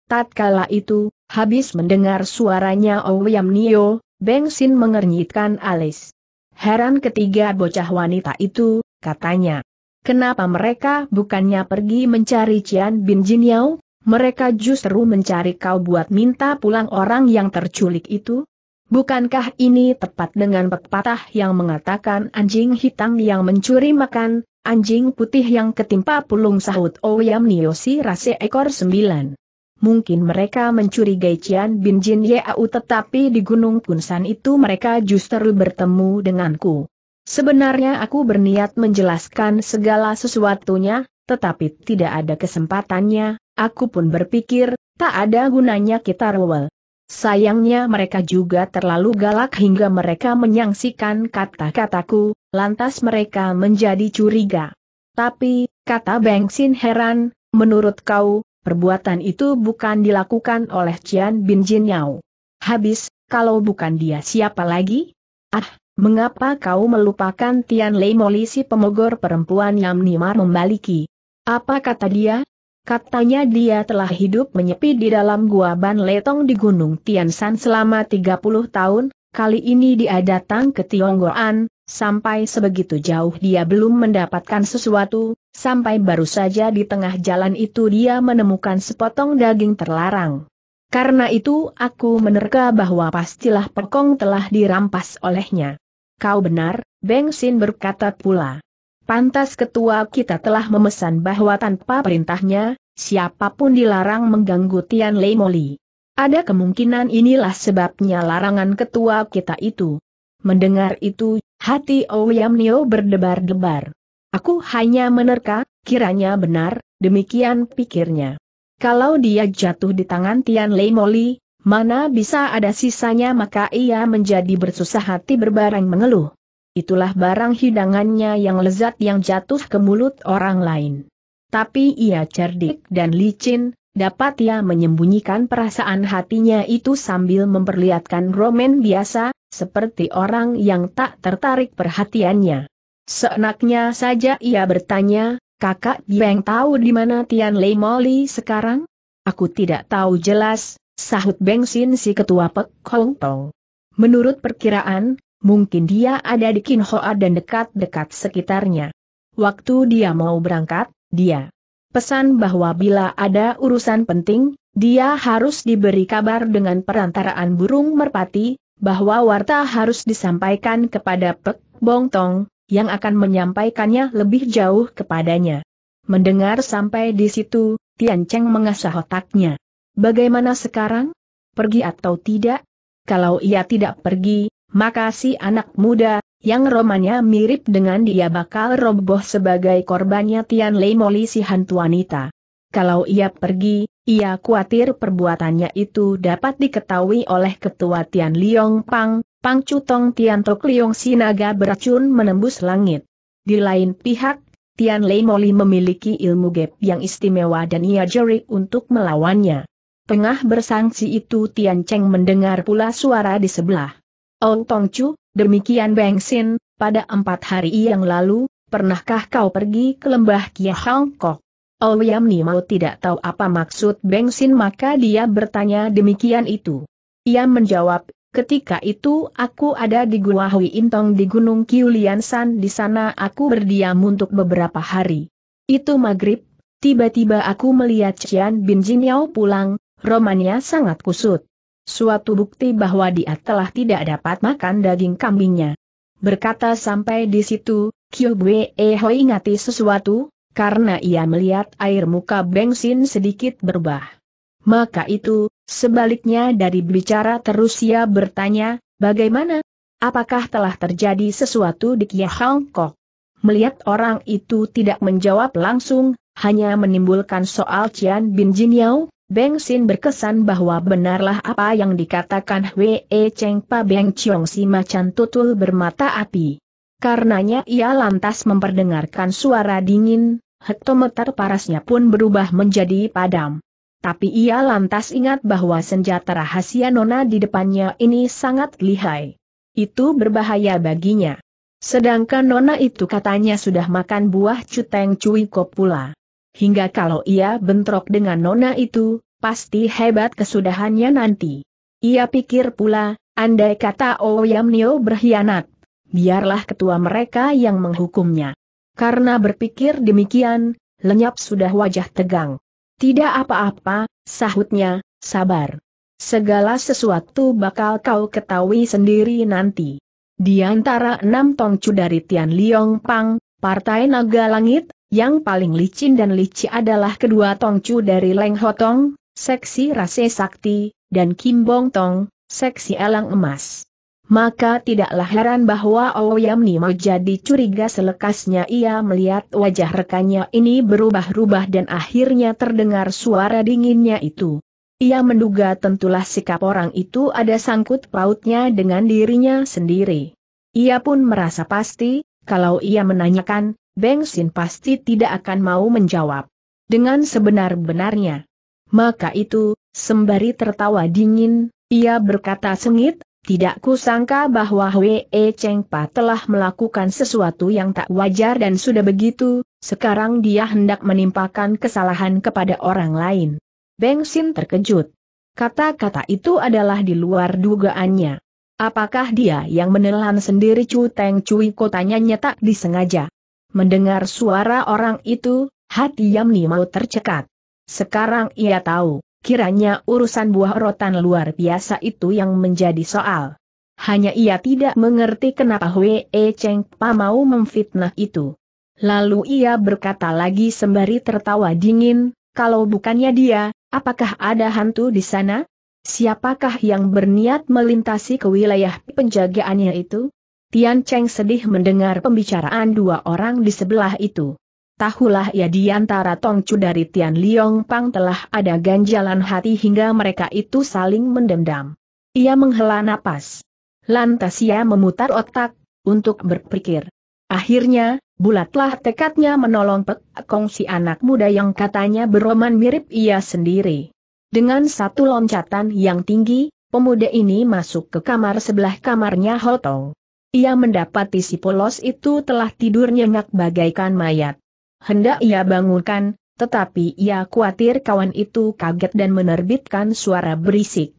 Tatkala itu, Habis mendengar suaranya Ouyam Nio, Beng Sin mengernyitkan alis. Heran ketiga bocah wanita itu, katanya. Kenapa mereka bukannya pergi mencari Cian Bin Jin Yao, mereka justru mencari kau buat minta pulang orang yang terculik itu? Bukankah ini tepat dengan pepatah yang mengatakan anjing hitam yang mencuri makan, anjing putih yang ketimpa pulung sahut Nio si rase ekor sembilan mungkin mereka mencurigai Cian Bin Jin Yeau tetapi di Gunung Kunsan itu mereka justru bertemu denganku. Sebenarnya aku berniat menjelaskan segala sesuatunya, tetapi tidak ada kesempatannya, aku pun berpikir, tak ada gunanya kita rewel. Sayangnya mereka juga terlalu galak hingga mereka menyangsikan kata-kataku, lantas mereka menjadi curiga. Tapi, kata Bengsin heran, menurut kau, perbuatan itu bukan dilakukan oleh Cian Bin Jin Yao. Habis, kalau bukan dia siapa lagi? Ah, mengapa kau melupakan Tian Lei Moli pemogor perempuan yang Nimar membaliki? Apa kata dia? Katanya dia telah hidup menyepi di dalam gua Ban Letong di Gunung Tian San selama 30 tahun, kali ini dia datang ke Tionggoan, sampai sebegitu jauh dia belum mendapatkan sesuatu, Sampai baru saja di tengah jalan itu dia menemukan sepotong daging terlarang. Karena itu aku menerka bahwa pastilah pekong telah dirampas olehnya. Kau benar, Beng Sin berkata pula. Pantas ketua kita telah memesan bahwa tanpa perintahnya, siapapun dilarang mengganggu Tian Lei Moli. Ada kemungkinan inilah sebabnya larangan ketua kita itu. Mendengar itu, hati Ouyam Nio berdebar-debar. Aku hanya menerka, kiranya benar, demikian pikirnya. Kalau dia jatuh di tangan Tian Lei Moli, mana bisa ada sisanya maka ia menjadi bersusah hati berbaring mengeluh. Itulah barang hidangannya yang lezat yang jatuh ke mulut orang lain. Tapi ia cerdik dan licin, dapat ia menyembunyikan perasaan hatinya itu sambil memperlihatkan romen biasa, seperti orang yang tak tertarik perhatiannya. Seenaknya saja ia bertanya, kakak Beng tahu di mana Tian Lei Moli sekarang? Aku tidak tahu jelas, sahut Beng Sin si ketua Pek Hong Tong. Menurut perkiraan, mungkin dia ada di Kin Hoa dan dekat-dekat sekitarnya. Waktu dia mau berangkat, dia pesan bahwa bila ada urusan penting, dia harus diberi kabar dengan perantaraan burung merpati, bahwa warta harus disampaikan kepada Pek Bong Tong, yang akan menyampaikannya lebih jauh kepadanya. Mendengar sampai di situ, Tian Cheng mengasah otaknya. Bagaimana sekarang? Pergi atau tidak? Kalau ia tidak pergi, maka si anak muda, yang romanya mirip dengan dia bakal roboh sebagai korbannya Tian Lei Moli si hantu wanita. Kalau ia pergi, ia khawatir perbuatannya itu dapat diketahui oleh ketua Tian Liong Pang, Pang Tong Tian Tok Liong Sinaga beracun menembus langit. Di lain pihak, Tian Lei Moli memiliki ilmu gap yang istimewa dan ia jeri untuk melawannya. Tengah bersangsi itu Tian Cheng mendengar pula suara di sebelah. Oh Tong Chu, demikian Beng Sin, pada empat hari yang lalu, pernahkah kau pergi ke lembah Kia Kok? Oh Yam mau tidak tahu apa maksud Beng Sin maka dia bertanya demikian itu. Ia menjawab, Ketika itu aku ada di Gua Hui Intong di Gunung Kiuliansan di sana aku berdiam untuk beberapa hari. Itu maghrib, tiba-tiba aku melihat Cian Bin Jin pulang, romannya sangat kusut. Suatu bukti bahwa dia telah tidak dapat makan daging kambingnya. Berkata sampai di situ, Kyu Bwe eh, Hoi ingati sesuatu, karena ia melihat air muka bensin sedikit berubah. Maka itu, Sebaliknya dari bicara terus ia bertanya, bagaimana? Apakah telah terjadi sesuatu di Kia Kong? Melihat orang itu tidak menjawab langsung, hanya menimbulkan soal Cian Bin Jin Yao, Beng Xin berkesan bahwa benarlah apa yang dikatakan Wei e Cheng Pa Beng Chiong si macan tutul bermata api. Karenanya ia lantas memperdengarkan suara dingin, hektometer parasnya pun berubah menjadi padam. Tapi ia lantas ingat bahwa senjata rahasia nona di depannya ini sangat lihai. Itu berbahaya baginya. Sedangkan nona itu katanya sudah makan buah cuteng cuy pula. Hingga kalau ia bentrok dengan nona itu, pasti hebat kesudahannya nanti. Ia pikir pula, andai kata Oyam oh Nio berkhianat, biarlah ketua mereka yang menghukumnya. Karena berpikir demikian, lenyap sudah wajah tegang. Tidak apa-apa, sahutnya, sabar. Segala sesuatu bakal kau ketahui sendiri nanti. Di antara enam tongcu dari Tian Liong Pang, Partai Naga Langit, yang paling licin dan licik adalah kedua tongcu dari Leng Hotong, Seksi Rase Sakti, dan Kim Bong Tong, Seksi Elang Emas maka tidaklah heran bahwa Ouyamni mau jadi curiga selekasnya ia melihat wajah rekannya ini berubah-ubah dan akhirnya terdengar suara dinginnya itu. Ia menduga tentulah sikap orang itu ada sangkut pautnya dengan dirinya sendiri. Ia pun merasa pasti, kalau ia menanyakan, Beng Sin pasti tidak akan mau menjawab. Dengan sebenar-benarnya. Maka itu, sembari tertawa dingin, ia berkata sengit, tidak kusangka bahwa Wei Cheng Pa telah melakukan sesuatu yang tak wajar dan sudah begitu, sekarang dia hendak menimpakan kesalahan kepada orang lain. Beng Sin terkejut. Kata-kata itu adalah di luar dugaannya. Apakah dia yang menelan sendiri Chu Teng Cui kotanya nyetak disengaja? Mendengar suara orang itu, hati Yamni mau tercekat. Sekarang ia tahu kiranya urusan buah rotan luar biasa itu yang menjadi soal. Hanya ia tidak mengerti kenapa Hwe e Cheng Pa mau memfitnah itu. Lalu ia berkata lagi sembari tertawa dingin, kalau bukannya dia, apakah ada hantu di sana? Siapakah yang berniat melintasi ke wilayah penjagaannya itu? Tian Cheng sedih mendengar pembicaraan dua orang di sebelah itu tahulah ia di antara Tongcu dari Tian Liong Pang telah ada ganjalan hati hingga mereka itu saling mendendam. Ia menghela napas. Lantas ia memutar otak, untuk berpikir. Akhirnya, bulatlah tekadnya menolong Pek Kong si anak muda yang katanya beroman mirip ia sendiri. Dengan satu loncatan yang tinggi, pemuda ini masuk ke kamar sebelah kamarnya Hotong. Ia mendapati si polos itu telah tidur nyenyak bagaikan mayat hendak ia bangunkan, tetapi ia khawatir kawan itu kaget dan menerbitkan suara berisik.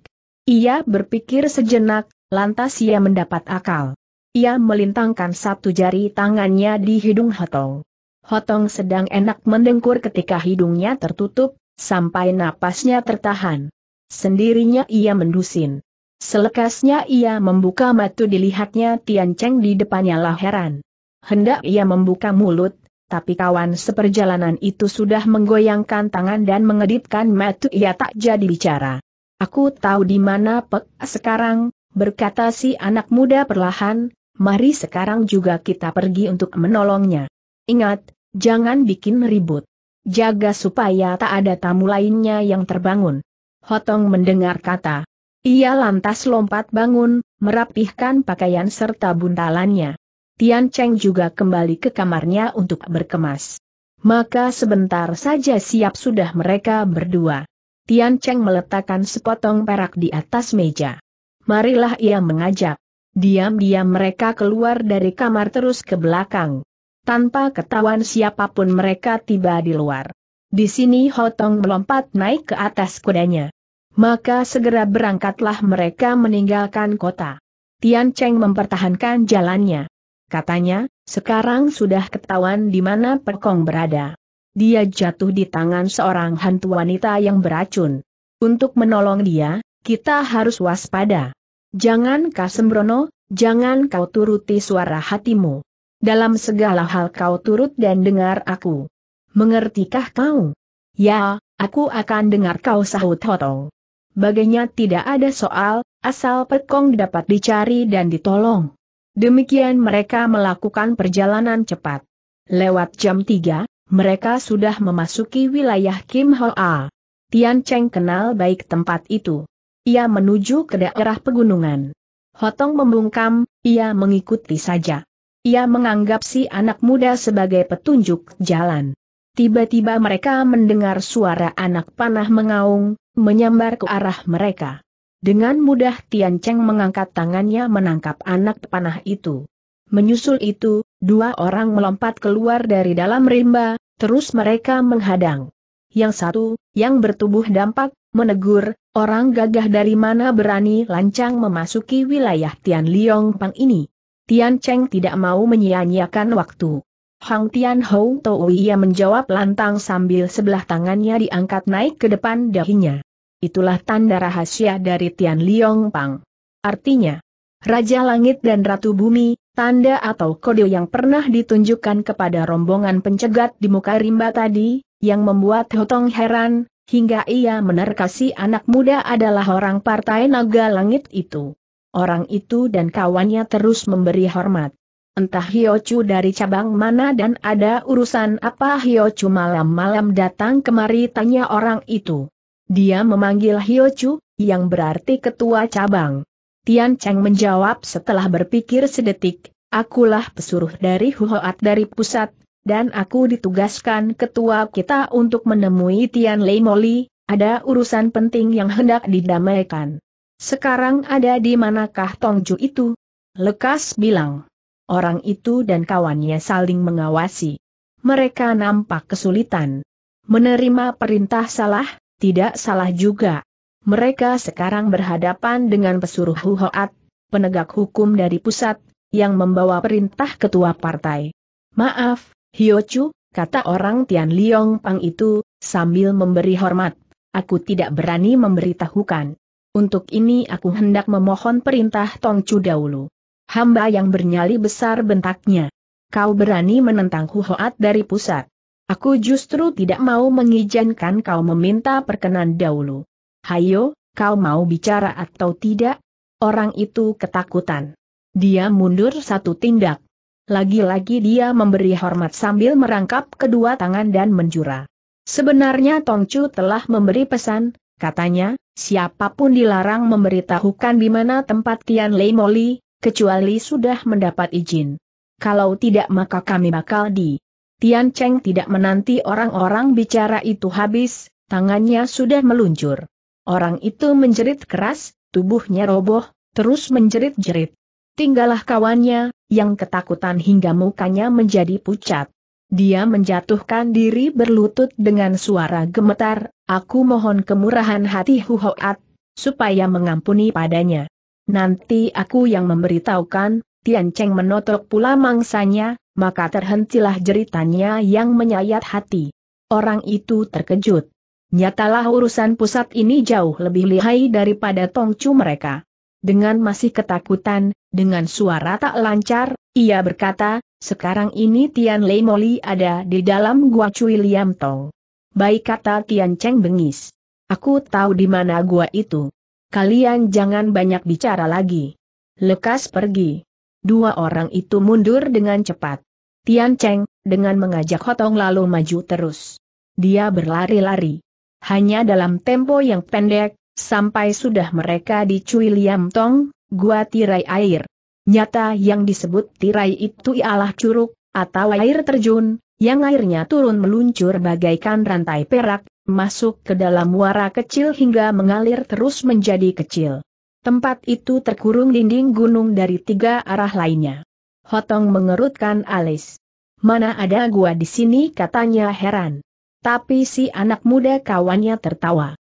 Ia berpikir sejenak, lantas ia mendapat akal. Ia melintangkan satu jari tangannya di hidung Hotong. Hotong sedang enak mendengkur ketika hidungnya tertutup, sampai napasnya tertahan. Sendirinya ia mendusin. Selekasnya ia membuka mata dilihatnya Tian Cheng di depannya lah heran. Hendak ia membuka mulut, tapi kawan seperjalanan itu sudah menggoyangkan tangan dan mengedipkan mata ia tak jadi bicara. Aku tahu di mana Pek sekarang, berkata si anak muda perlahan, mari sekarang juga kita pergi untuk menolongnya. Ingat, jangan bikin ribut. Jaga supaya tak ada tamu lainnya yang terbangun. Hotong mendengar kata. Ia lantas lompat bangun, merapihkan pakaian serta buntalannya. Tian Cheng juga kembali ke kamarnya untuk berkemas. Maka sebentar saja siap sudah mereka berdua. Tian Cheng meletakkan sepotong perak di atas meja. Marilah ia mengajak. Diam-diam mereka keluar dari kamar terus ke belakang. Tanpa ketahuan siapapun mereka tiba di luar. Di sini Hotong melompat naik ke atas kudanya. Maka segera berangkatlah mereka meninggalkan kota. Tian Cheng mempertahankan jalannya katanya, sekarang sudah ketahuan di mana Pekong berada. Dia jatuh di tangan seorang hantu wanita yang beracun. Untuk menolong dia, kita harus waspada. Jangan kau sembrono, jangan kau turuti suara hatimu. Dalam segala hal kau turut dan dengar aku. Mengertikah kau? Ya, aku akan dengar kau sahut Hotong. Baginya tidak ada soal, asal Pekong dapat dicari dan ditolong. Demikian mereka melakukan perjalanan cepat. Lewat jam 3, mereka sudah memasuki wilayah Kim Hoa. Tian Cheng kenal baik tempat itu. Ia menuju ke daerah pegunungan. Hotong membungkam, ia mengikuti saja. Ia menganggap si anak muda sebagai petunjuk jalan. Tiba-tiba mereka mendengar suara anak panah mengaung, menyambar ke arah mereka. Dengan mudah Tian Cheng mengangkat tangannya menangkap anak panah itu. Menyusul itu, dua orang melompat keluar dari dalam rimba, terus mereka menghadang. Yang satu, yang bertubuh dampak, menegur, orang gagah dari mana berani lancang memasuki wilayah Tian Liong Pang ini. Tian Cheng tidak mau menyia-nyiakan waktu. Hang Tian Hou Tou ia menjawab lantang sambil sebelah tangannya diangkat naik ke depan dahinya itulah tanda rahasia dari Tian Liong Pang. Artinya, Raja Langit dan Ratu Bumi, tanda atau kode yang pernah ditunjukkan kepada rombongan pencegat di muka rimba tadi, yang membuat Hotong heran, hingga ia menerkasi anak muda adalah orang partai naga langit itu. Orang itu dan kawannya terus memberi hormat. Entah Hiochu dari cabang mana dan ada urusan apa Hiochu malam-malam datang kemari tanya orang itu. Dia memanggil Hio Chu, yang berarti ketua cabang. Tian Cheng menjawab setelah berpikir sedetik, akulah pesuruh dari Huoat dari pusat, dan aku ditugaskan ketua kita untuk menemui Tian Lei Moli, ada urusan penting yang hendak didamaikan. Sekarang ada di manakah Tongju itu? Lekas bilang. Orang itu dan kawannya saling mengawasi. Mereka nampak kesulitan. Menerima perintah salah, tidak salah juga. Mereka sekarang berhadapan dengan pesuruh Huhoat, penegak hukum dari pusat, yang membawa perintah ketua partai. Maaf, Hiochu, kata orang Tian Liong Pang itu, sambil memberi hormat. Aku tidak berani memberitahukan. Untuk ini aku hendak memohon perintah Tong Chu dahulu. Hamba yang bernyali besar bentaknya. Kau berani menentang Huhoat dari pusat. Aku justru tidak mau mengizinkan kau meminta perkenan dahulu. Hayo, kau mau bicara atau tidak? Orang itu ketakutan. Dia mundur satu tindak. Lagi-lagi dia memberi hormat sambil merangkap kedua tangan dan menjura. Sebenarnya Tongcu telah memberi pesan, katanya, siapapun dilarang memberitahukan di mana tempat Tian Lei Moli, kecuali sudah mendapat izin. Kalau tidak maka kami bakal di Tian Cheng tidak menanti orang-orang bicara itu habis, tangannya sudah meluncur. Orang itu menjerit keras, tubuhnya roboh, terus menjerit-jerit. Tinggallah kawannya, yang ketakutan hingga mukanya menjadi pucat. Dia menjatuhkan diri berlutut dengan suara gemetar, aku mohon kemurahan hati Hu Hoat, supaya mengampuni padanya. Nanti aku yang memberitahukan, Tian Cheng menotok pula mangsanya, maka terhentilah jeritannya yang menyayat hati. Orang itu terkejut. Nyatalah urusan pusat ini jauh lebih lihai daripada tongcu mereka. Dengan masih ketakutan, dengan suara tak lancar, ia berkata, sekarang ini Tian Lei Moli ada di dalam gua Cui Liam Tong. Baik kata Tian Cheng bengis. Aku tahu di mana gua itu. Kalian jangan banyak bicara lagi. Lekas pergi. Dua orang itu mundur dengan cepat. Tian Cheng, dengan mengajak Hotong lalu maju terus. Dia berlari-lari. Hanya dalam tempo yang pendek, sampai sudah mereka di Cui Liam Tong, gua tirai air. Nyata yang disebut tirai itu ialah curug, atau air terjun, yang airnya turun meluncur bagaikan rantai perak, masuk ke dalam muara kecil hingga mengalir terus menjadi kecil. Tempat itu terkurung dinding gunung dari tiga arah lainnya. Hotong mengerutkan alis. Mana ada gua di sini katanya heran. Tapi si anak muda kawannya tertawa.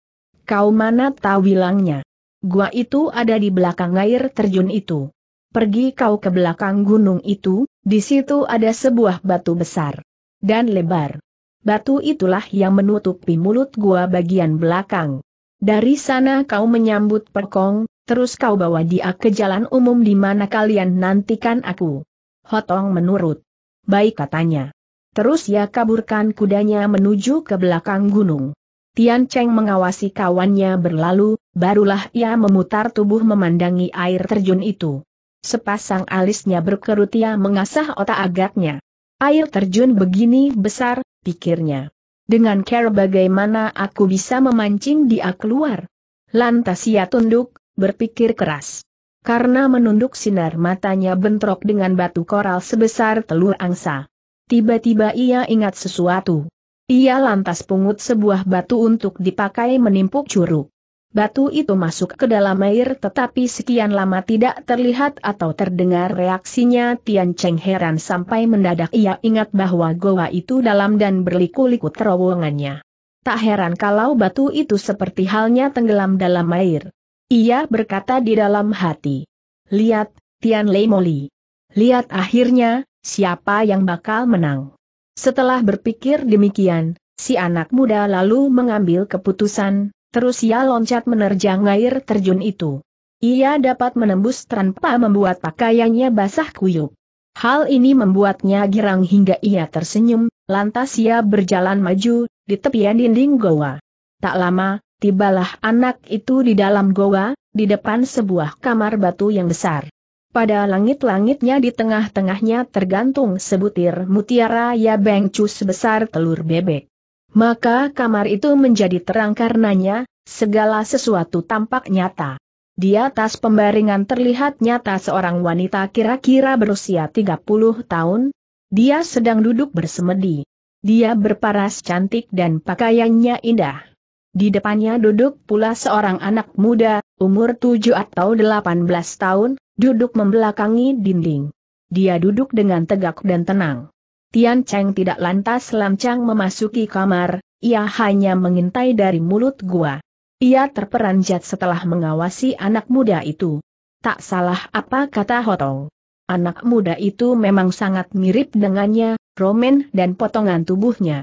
Kau mana tahu bilangnya. Gua itu ada di belakang air terjun itu. Pergi kau ke belakang gunung itu, di situ ada sebuah batu besar. Dan lebar. Batu itulah yang menutupi mulut gua bagian belakang. Dari sana kau menyambut perkong, Terus kau bawa dia ke jalan umum di mana kalian nantikan aku. Hotong menurut. Baik katanya. Terus ia kaburkan kudanya menuju ke belakang gunung. Tian Cheng mengawasi kawannya berlalu, barulah ia memutar tubuh memandangi air terjun itu. Sepasang alisnya berkerut ia mengasah otak agaknya. Air terjun begini besar, pikirnya. Dengan care bagaimana aku bisa memancing dia keluar. Lantas ia tunduk, berpikir keras. Karena menunduk sinar matanya bentrok dengan batu koral sebesar telur angsa. Tiba-tiba ia ingat sesuatu. Ia lantas pungut sebuah batu untuk dipakai menimpuk curug. Batu itu masuk ke dalam air tetapi sekian lama tidak terlihat atau terdengar reaksinya Tian Cheng heran sampai mendadak ia ingat bahwa goa itu dalam dan berliku-liku terowongannya. Tak heran kalau batu itu seperti halnya tenggelam dalam air. Ia berkata di dalam hati. Lihat, Tian Lei Moli. Lihat akhirnya, siapa yang bakal menang. Setelah berpikir demikian, si anak muda lalu mengambil keputusan, terus ia loncat menerjang air terjun itu. Ia dapat menembus tanpa membuat pakaiannya basah kuyup. Hal ini membuatnya girang hingga ia tersenyum, lantas ia berjalan maju, di tepian dinding goa. Tak lama, tibalah anak itu di dalam goa, di depan sebuah kamar batu yang besar. Pada langit-langitnya di tengah-tengahnya tergantung sebutir mutiara ya bengcu sebesar telur bebek. Maka kamar itu menjadi terang karenanya, segala sesuatu tampak nyata. Di atas pembaringan terlihat nyata seorang wanita kira-kira berusia 30 tahun. Dia sedang duduk bersemedi. Dia berparas cantik dan pakaiannya indah. Di depannya duduk pula seorang anak muda, umur 7 atau 18 tahun, duduk membelakangi dinding. Dia duduk dengan tegak dan tenang. Tian Cheng tidak lantas lancang memasuki kamar, ia hanya mengintai dari mulut gua. Ia terperanjat setelah mengawasi anak muda itu. Tak salah apa kata Hotong. Anak muda itu memang sangat mirip dengannya, romen dan potongan tubuhnya.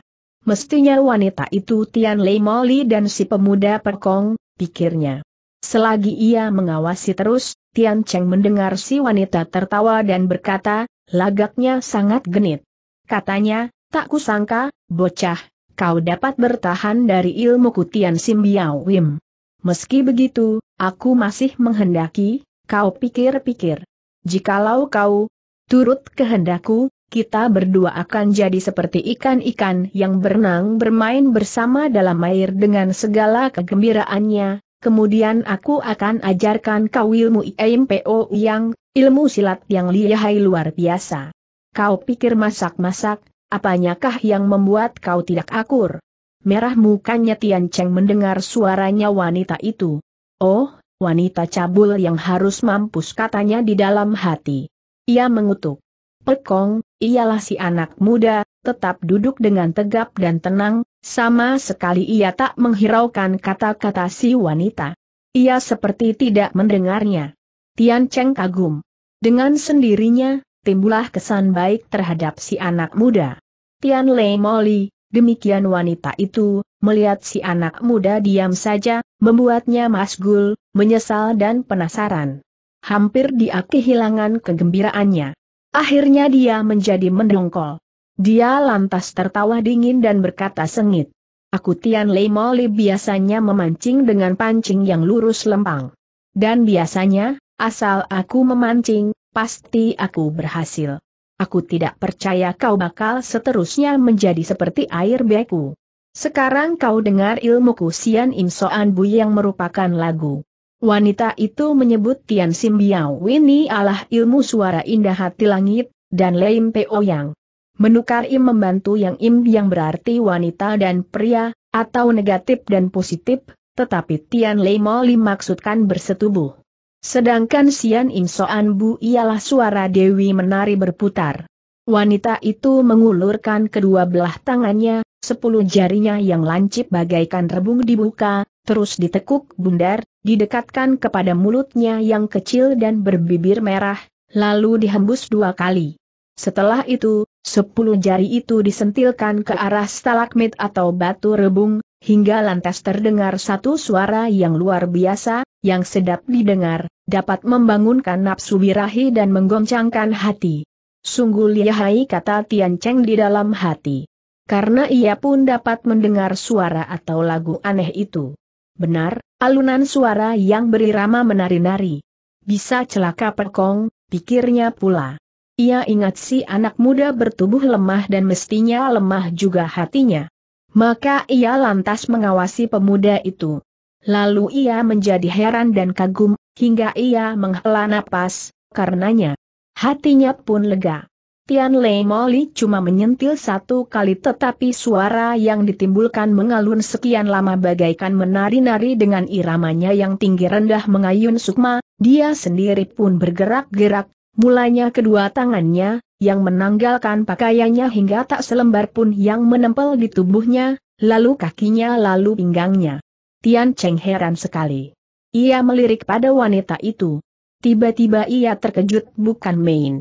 Mestinya wanita itu Tian Lei Moli dan si pemuda perkong, pikirnya. Selagi ia mengawasi terus, Tian Cheng mendengar si wanita tertawa dan berkata, lagaknya sangat genit. Katanya, tak kusangka, bocah, kau dapat bertahan dari ilmu kutian Simbiao Wim. Meski begitu, aku masih menghendaki, kau pikir-pikir. Jikalau kau turut kehendakku, kita berdua akan jadi seperti ikan-ikan yang berenang bermain bersama dalam air dengan segala kegembiraannya, kemudian aku akan ajarkan kau ilmu IMPO yang, ilmu silat yang lihai luar biasa. Kau pikir masak-masak, apanyakah yang membuat kau tidak akur? Merah mukanya Tian Cheng mendengar suaranya wanita itu. Oh, wanita cabul yang harus mampus katanya di dalam hati. Ia mengutuk. Pekong, ialah si anak muda, tetap duduk dengan tegap dan tenang, sama sekali ia tak menghiraukan kata-kata si wanita. Ia seperti tidak mendengarnya. Tian Cheng kagum. Dengan sendirinya, timbulah kesan baik terhadap si anak muda. Tian Lei Moli, demikian wanita itu, melihat si anak muda diam saja, membuatnya masgul, menyesal dan penasaran. Hampir dia kehilangan kegembiraannya. Akhirnya dia menjadi mendongkol. Dia lantas tertawa dingin dan berkata sengit. Aku Tian Lei Moli biasanya memancing dengan pancing yang lurus lempang. Dan biasanya, asal aku memancing, pasti aku berhasil. Aku tidak percaya kau bakal seterusnya menjadi seperti air beku. Sekarang kau dengar ilmuku Sian Im Soan Bu yang merupakan lagu. Wanita itu menyebut Tian Sim Biao Wini Allah ilmu suara indah hati langit, dan Leim Peo Yang. Menukar im membantu yang im yang berarti wanita dan pria, atau negatif dan positif, tetapi Tian Lei Mo Lim maksudkan bersetubuh. Sedangkan Sian Im Soan Bu ialah suara Dewi menari berputar. Wanita itu mengulurkan kedua belah tangannya, sepuluh jarinya yang lancip bagaikan rebung dibuka, terus ditekuk bundar, didekatkan kepada mulutnya yang kecil dan berbibir merah, lalu dihembus dua kali. Setelah itu, sepuluh jari itu disentilkan ke arah stalagmit atau batu rebung, hingga lantas terdengar satu suara yang luar biasa, yang sedap didengar, dapat membangunkan nafsu birahi dan menggoncangkan hati. Sungguh lihai kata Tian Cheng di dalam hati. Karena ia pun dapat mendengar suara atau lagu aneh itu. Benar, alunan suara yang berirama menari-nari. Bisa celaka perkong, pikirnya pula. Ia ingat si anak muda bertubuh lemah dan mestinya lemah juga hatinya. Maka ia lantas mengawasi pemuda itu. Lalu ia menjadi heran dan kagum, hingga ia menghela napas, karenanya hatinya pun lega. Tian Lei Moli cuma menyentil satu kali tetapi suara yang ditimbulkan mengalun sekian lama bagaikan menari-nari dengan iramanya yang tinggi rendah mengayun sukma, dia sendiri pun bergerak-gerak, mulanya kedua tangannya, yang menanggalkan pakaiannya hingga tak selembar pun yang menempel di tubuhnya, lalu kakinya lalu pinggangnya. Tian Cheng heran sekali. Ia melirik pada wanita itu. Tiba-tiba ia terkejut bukan main.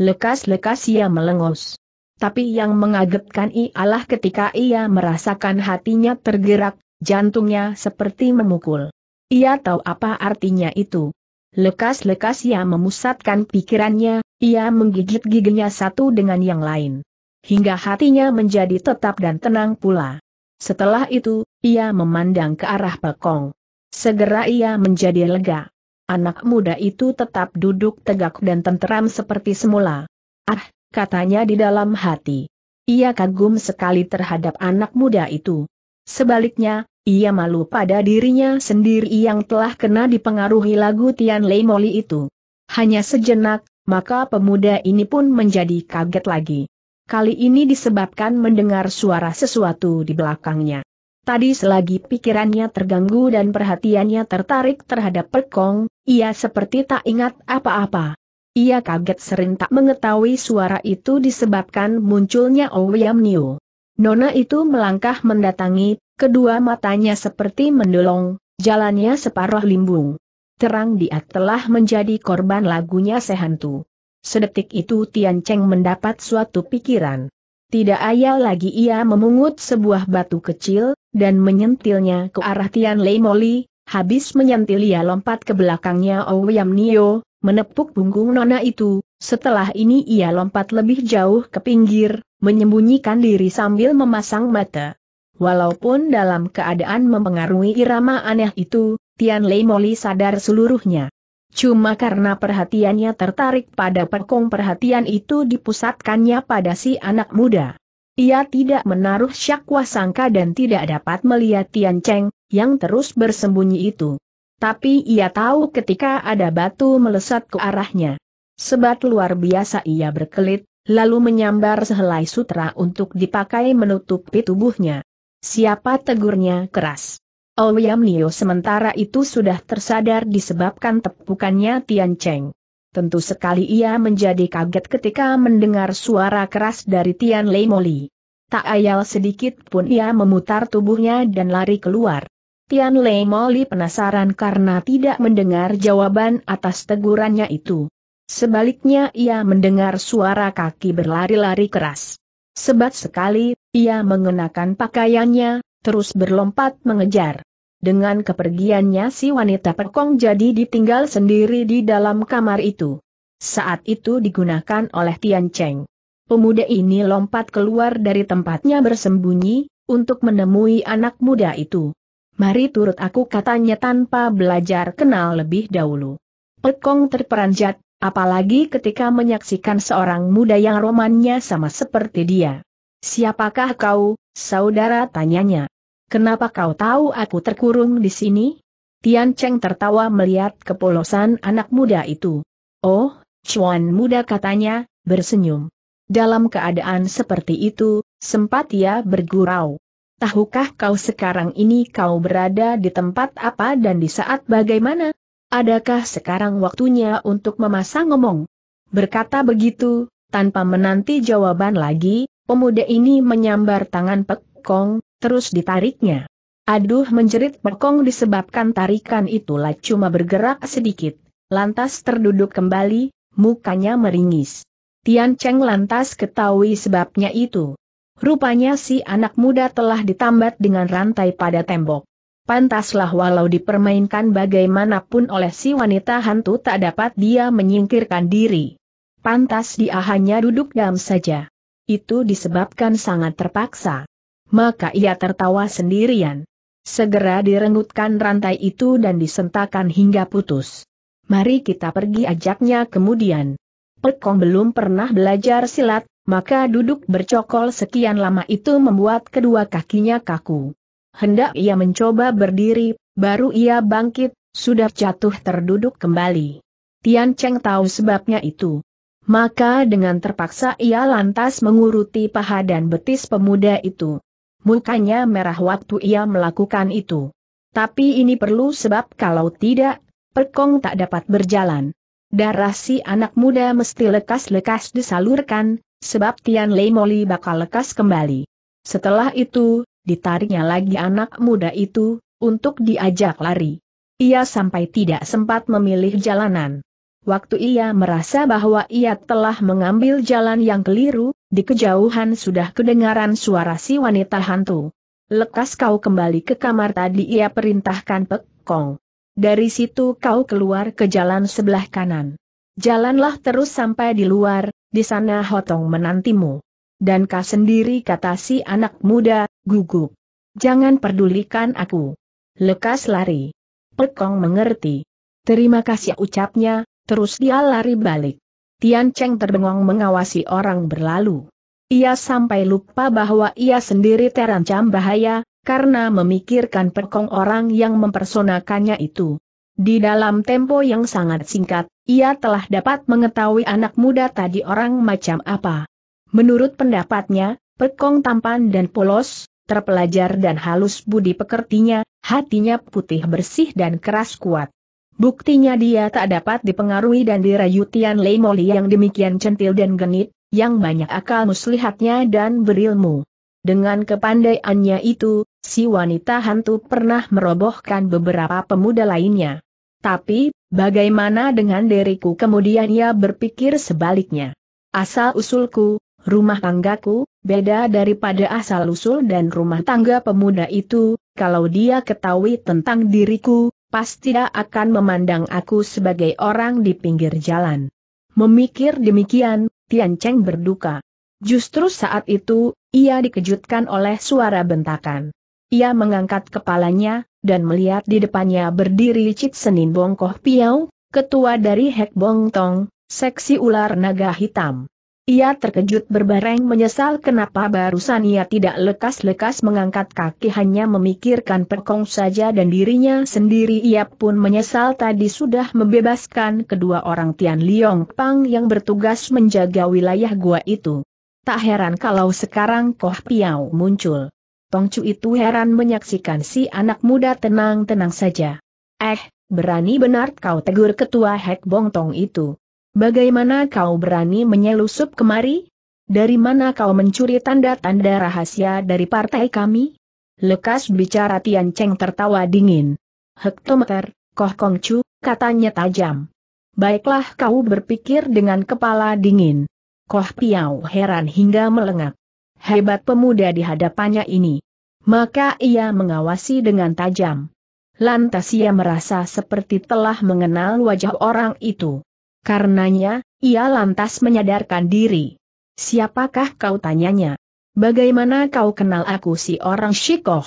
Lekas-lekas ia melengus, Tapi yang mengagetkan ialah ketika ia merasakan hatinya tergerak, jantungnya seperti memukul. Ia tahu apa artinya itu. Lekas-lekas ia memusatkan pikirannya, ia menggigit giginya satu dengan yang lain. Hingga hatinya menjadi tetap dan tenang pula. Setelah itu, ia memandang ke arah Pekong. Segera ia menjadi lega. Anak muda itu tetap duduk tegak dan tenteram seperti semula. Ah, katanya di dalam hati. Ia kagum sekali terhadap anak muda itu. Sebaliknya, ia malu pada dirinya sendiri yang telah kena dipengaruhi lagu Tian Lei Moli itu. Hanya sejenak, maka pemuda ini pun menjadi kaget lagi. Kali ini disebabkan mendengar suara sesuatu di belakangnya. Tadi selagi pikirannya terganggu dan perhatiannya tertarik terhadap perkong, ia seperti tak ingat apa-apa. Ia kaget serentak mengetahui suara itu disebabkan munculnya Ouyam Niu. Nona itu melangkah mendatangi, kedua matanya seperti mendolong, jalannya separuh limbung. Terang dia telah menjadi korban lagunya sehantu. Sedetik itu Tian Cheng mendapat suatu pikiran. Tidak ayal lagi ia memungut sebuah batu kecil, dan menyentilnya ke arah Tian Lei Moli, habis menyentil ia lompat ke belakangnya Ouyam Nio, menepuk punggung nona itu, setelah ini ia lompat lebih jauh ke pinggir, menyembunyikan diri sambil memasang mata. Walaupun dalam keadaan mempengaruhi irama aneh itu, Tian Lei Moli sadar seluruhnya. Cuma karena perhatiannya tertarik pada perkong perhatian itu dipusatkannya pada si anak muda. Ia tidak menaruh syakwa sangka dan tidak dapat melihat Tian Cheng, yang terus bersembunyi itu. Tapi ia tahu ketika ada batu melesat ke arahnya. Sebat luar biasa ia berkelit, lalu menyambar sehelai sutra untuk dipakai menutupi tubuhnya. Siapa tegurnya keras. Ouyam Nio sementara itu sudah tersadar disebabkan tepukannya Tian Cheng. Tentu sekali ia menjadi kaget ketika mendengar suara keras dari Tian Lei Moli. Tak ayal sedikit pun ia memutar tubuhnya dan lari keluar. Tian Lei Moli penasaran karena tidak mendengar jawaban atas tegurannya itu. Sebaliknya ia mendengar suara kaki berlari-lari keras. Sebat sekali, ia mengenakan pakaiannya, terus berlompat mengejar. Dengan kepergiannya si wanita perkong jadi ditinggal sendiri di dalam kamar itu. Saat itu digunakan oleh Tian Cheng. Pemuda ini lompat keluar dari tempatnya bersembunyi, untuk menemui anak muda itu. Mari turut aku katanya tanpa belajar kenal lebih dahulu. Pekong terperanjat, apalagi ketika menyaksikan seorang muda yang romannya sama seperti dia. Siapakah kau, saudara tanyanya? Kenapa kau tahu aku terkurung di sini? Tian Cheng tertawa melihat kepolosan anak muda itu. Oh, Chuan muda katanya, bersenyum. Dalam keadaan seperti itu, sempat ia bergurau. Tahukah kau sekarang ini kau berada di tempat apa dan di saat bagaimana? Adakah sekarang waktunya untuk memasang ngomong? Berkata begitu, tanpa menanti jawaban lagi, pemuda ini menyambar tangan Pek Kong, terus ditariknya. Aduh menjerit Pekong disebabkan tarikan itulah cuma bergerak sedikit, lantas terduduk kembali, mukanya meringis. Tian Cheng lantas ketahui sebabnya itu. Rupanya si anak muda telah ditambat dengan rantai pada tembok. Pantaslah walau dipermainkan bagaimanapun oleh si wanita hantu tak dapat dia menyingkirkan diri. Pantas dia hanya duduk diam saja. Itu disebabkan sangat terpaksa maka ia tertawa sendirian. Segera direngutkan rantai itu dan disentakan hingga putus. Mari kita pergi ajaknya kemudian. Pekong belum pernah belajar silat, maka duduk bercokol sekian lama itu membuat kedua kakinya kaku. Hendak ia mencoba berdiri, baru ia bangkit, sudah jatuh terduduk kembali. Tian Cheng tahu sebabnya itu. Maka dengan terpaksa ia lantas menguruti paha dan betis pemuda itu. Mukanya merah waktu ia melakukan itu. Tapi ini perlu sebab kalau tidak, perkong tak dapat berjalan. Darah si anak muda mesti lekas-lekas disalurkan, sebab Tian Lei Moli bakal lekas kembali. Setelah itu, ditariknya lagi anak muda itu, untuk diajak lari. Ia sampai tidak sempat memilih jalanan. Waktu ia merasa bahwa ia telah mengambil jalan yang keliru, di kejauhan sudah kedengaran suara si wanita hantu. Lekas kau kembali ke kamar tadi ia perintahkan Pek Kong. Dari situ kau keluar ke jalan sebelah kanan. Jalanlah terus sampai di luar, di sana Hotong menantimu. Dan kau sendiri kata si anak muda, gugup. Jangan pedulikan aku. Lekas lari. Pekong mengerti. Terima kasih ucapnya, Terus dia lari balik. Tian Cheng terbengong mengawasi orang berlalu. Ia sampai lupa bahwa ia sendiri terancam bahaya, karena memikirkan perkong orang yang mempersonakannya itu. Di dalam tempo yang sangat singkat, ia telah dapat mengetahui anak muda tadi orang macam apa. Menurut pendapatnya, perkong tampan dan polos, terpelajar dan halus budi pekertinya, hatinya putih bersih dan keras kuat. Buktinya dia tak dapat dipengaruhi dan dirayu Tian Lei Moli yang demikian centil dan genit, yang banyak akal muslihatnya dan berilmu. Dengan kepandaiannya itu, si wanita hantu pernah merobohkan beberapa pemuda lainnya. Tapi, bagaimana dengan diriku kemudian ia berpikir sebaliknya. Asal-usulku, rumah tanggaku, beda daripada asal-usul dan rumah tangga pemuda itu, kalau dia ketahui tentang diriku, pasti dia akan memandang aku sebagai orang di pinggir jalan. Memikir demikian, Tian Cheng berduka. Justru saat itu, ia dikejutkan oleh suara bentakan. Ia mengangkat kepalanya, dan melihat di depannya berdiri Cit Senin Bongkoh Piau, ketua dari Hek Bong Tong, seksi ular naga hitam. Ia terkejut berbareng menyesal kenapa barusan ia tidak lekas-lekas mengangkat kaki hanya memikirkan perkong saja dan dirinya sendiri ia pun menyesal tadi sudah membebaskan kedua orang Tian Liong Pang yang bertugas menjaga wilayah gua itu. Tak heran kalau sekarang Koh Piau muncul. Tong Chu itu heran menyaksikan si anak muda tenang-tenang saja. Eh, berani benar kau tegur ketua Hek Bong Tong itu. Bagaimana kau berani menyelusup kemari? Dari mana kau mencuri tanda-tanda rahasia dari partai kami? Lekas bicara Tian Cheng tertawa dingin. Hektometer, Koh Kong Chu, katanya tajam. Baiklah kau berpikir dengan kepala dingin. Koh Piau heran hingga melengak. Hebat pemuda di hadapannya ini. Maka ia mengawasi dengan tajam. Lantas ia merasa seperti telah mengenal wajah orang itu. Karenanya, ia lantas menyadarkan diri. Siapakah kau tanyanya? Bagaimana kau kenal aku si orang Shikoh?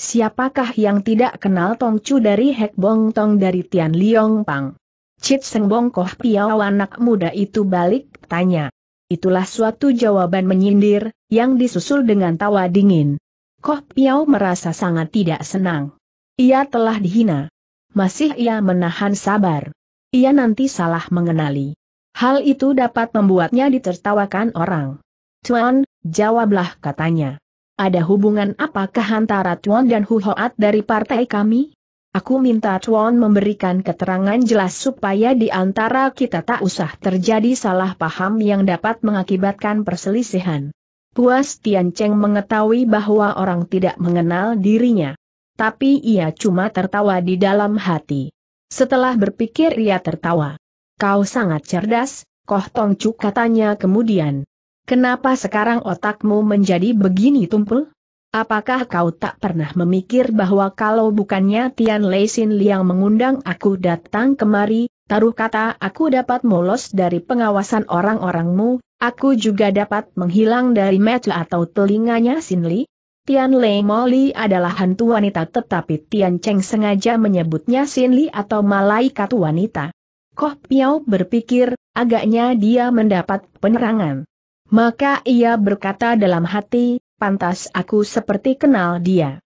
Siapakah yang tidak kenal Tongcu dari Hek Bong Tong dari Tian Liong Pang? Cit Seng Bong Koh Piao anak muda itu balik tanya. Itulah suatu jawaban menyindir, yang disusul dengan tawa dingin. Koh Piao merasa sangat tidak senang. Ia telah dihina. Masih ia menahan sabar ia nanti salah mengenali. Hal itu dapat membuatnya ditertawakan orang. Tuan, jawablah katanya. Ada hubungan apakah antara Tuan dan Hu Huhoat dari partai kami? Aku minta Tuan memberikan keterangan jelas supaya di antara kita tak usah terjadi salah paham yang dapat mengakibatkan perselisihan. Puas Cheng mengetahui bahwa orang tidak mengenal dirinya. Tapi ia cuma tertawa di dalam hati. Setelah berpikir ia tertawa. Kau sangat cerdas, Koh Tong Chu katanya kemudian. Kenapa sekarang otakmu menjadi begini tumpul? Apakah kau tak pernah memikir bahwa kalau bukannya Tian Lei Xin Liang mengundang aku datang kemari, taruh kata aku dapat molos dari pengawasan orang-orangmu, aku juga dapat menghilang dari mata atau telinganya Sin Li? Tian Lei Moli adalah hantu wanita tetapi Tian Cheng sengaja menyebutnya Sin Li atau malaikat wanita. Koh Piao berpikir, agaknya dia mendapat penerangan. Maka ia berkata dalam hati, pantas aku seperti kenal dia.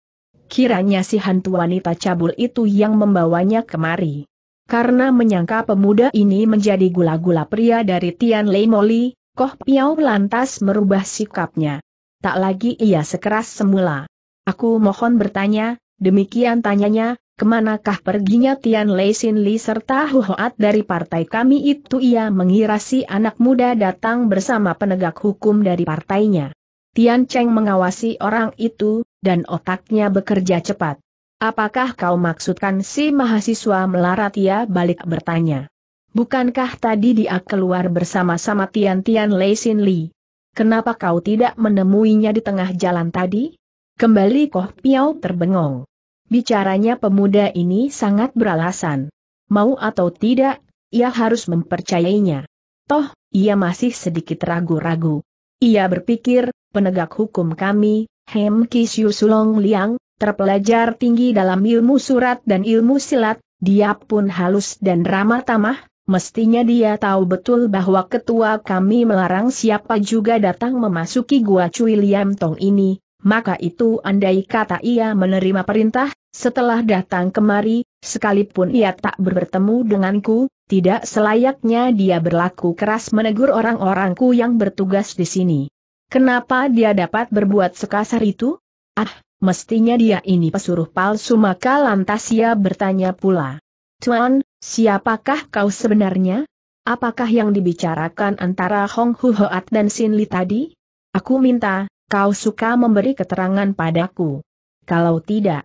Kiranya si hantu wanita cabul itu yang membawanya kemari. Karena menyangka pemuda ini menjadi gula-gula pria dari Tian Lei Moli, Koh Piao lantas merubah sikapnya tak lagi ia sekeras semula. Aku mohon bertanya, demikian tanyanya, kemanakah perginya Tian Lei Sin Li serta Huhoat dari partai kami itu ia mengira si anak muda datang bersama penegak hukum dari partainya. Tian Cheng mengawasi orang itu, dan otaknya bekerja cepat. Apakah kau maksudkan si mahasiswa melarat ia balik bertanya? Bukankah tadi dia keluar bersama-sama Tian Tian Lei Sin Li? Kenapa kau tidak menemuinya di tengah jalan tadi? Kembali Koh piao terbengong. Bicaranya pemuda ini sangat beralasan. Mau atau tidak, ia harus mempercayainya. Toh, ia masih sedikit ragu-ragu. Ia berpikir, penegak hukum kami, Hem Kisyu Sulong Liang, terpelajar tinggi dalam ilmu surat dan ilmu silat, dia pun halus dan ramah tamah, mestinya dia tahu betul bahwa ketua kami melarang siapa juga datang memasuki gua Cui Liam Tong ini, maka itu andai kata ia menerima perintah, setelah datang kemari, sekalipun ia tak bertemu denganku, tidak selayaknya dia berlaku keras menegur orang-orangku yang bertugas di sini. Kenapa dia dapat berbuat sekasar itu? Ah, mestinya dia ini pesuruh palsu maka lantas ia bertanya pula. Tuan, Siapakah kau sebenarnya? Apakah yang dibicarakan antara Hong Hu Hoat dan Sin Li tadi? Aku minta, kau suka memberi keterangan padaku. Kalau tidak,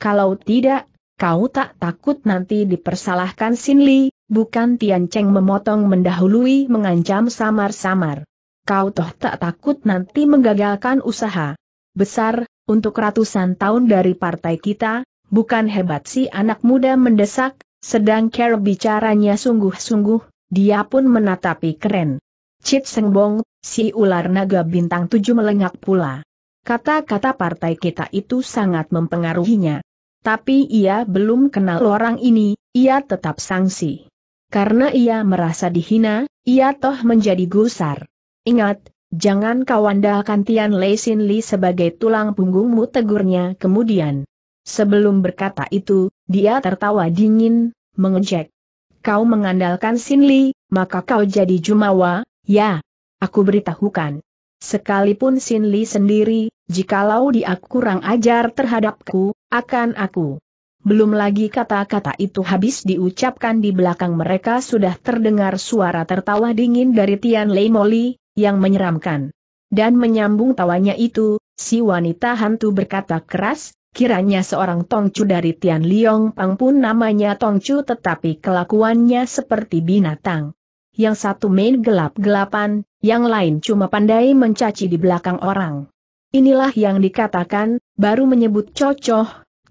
kalau tidak, kau tak takut nanti dipersalahkan Sin Li, bukan Tian Cheng memotong mendahului mengancam samar-samar. Kau toh tak takut nanti menggagalkan usaha besar, untuk ratusan tahun dari partai kita, bukan hebat si anak muda mendesak, sedang Care bicaranya sungguh-sungguh, dia pun menatapi keren. Cit Sengbong, si ular naga bintang tujuh melengak pula. Kata-kata partai kita itu sangat mempengaruhinya. Tapi ia belum kenal orang ini, ia tetap sangsi. Karena ia merasa dihina, ia toh menjadi gusar. Ingat, Jangan kau andalkan Tian Lei Sin Li sebagai tulang punggungmu tegurnya kemudian. Sebelum berkata itu, dia tertawa dingin, mengejek. Kau mengandalkan Sinli, maka kau jadi Jumawa, ya. Aku beritahukan. Sekalipun Sinli sendiri, jikalau dia kurang ajar terhadapku, akan aku. Belum lagi kata-kata itu habis diucapkan di belakang mereka sudah terdengar suara tertawa dingin dari Tian Lei Moli, yang menyeramkan. Dan menyambung tawanya itu, si wanita hantu berkata keras, Kiranya seorang Tongcu dari Tian Liong Pang pun namanya Tongcu tetapi kelakuannya seperti binatang. Yang satu main gelap-gelapan, yang lain cuma pandai mencaci di belakang orang. Inilah yang dikatakan, baru menyebut cocoh,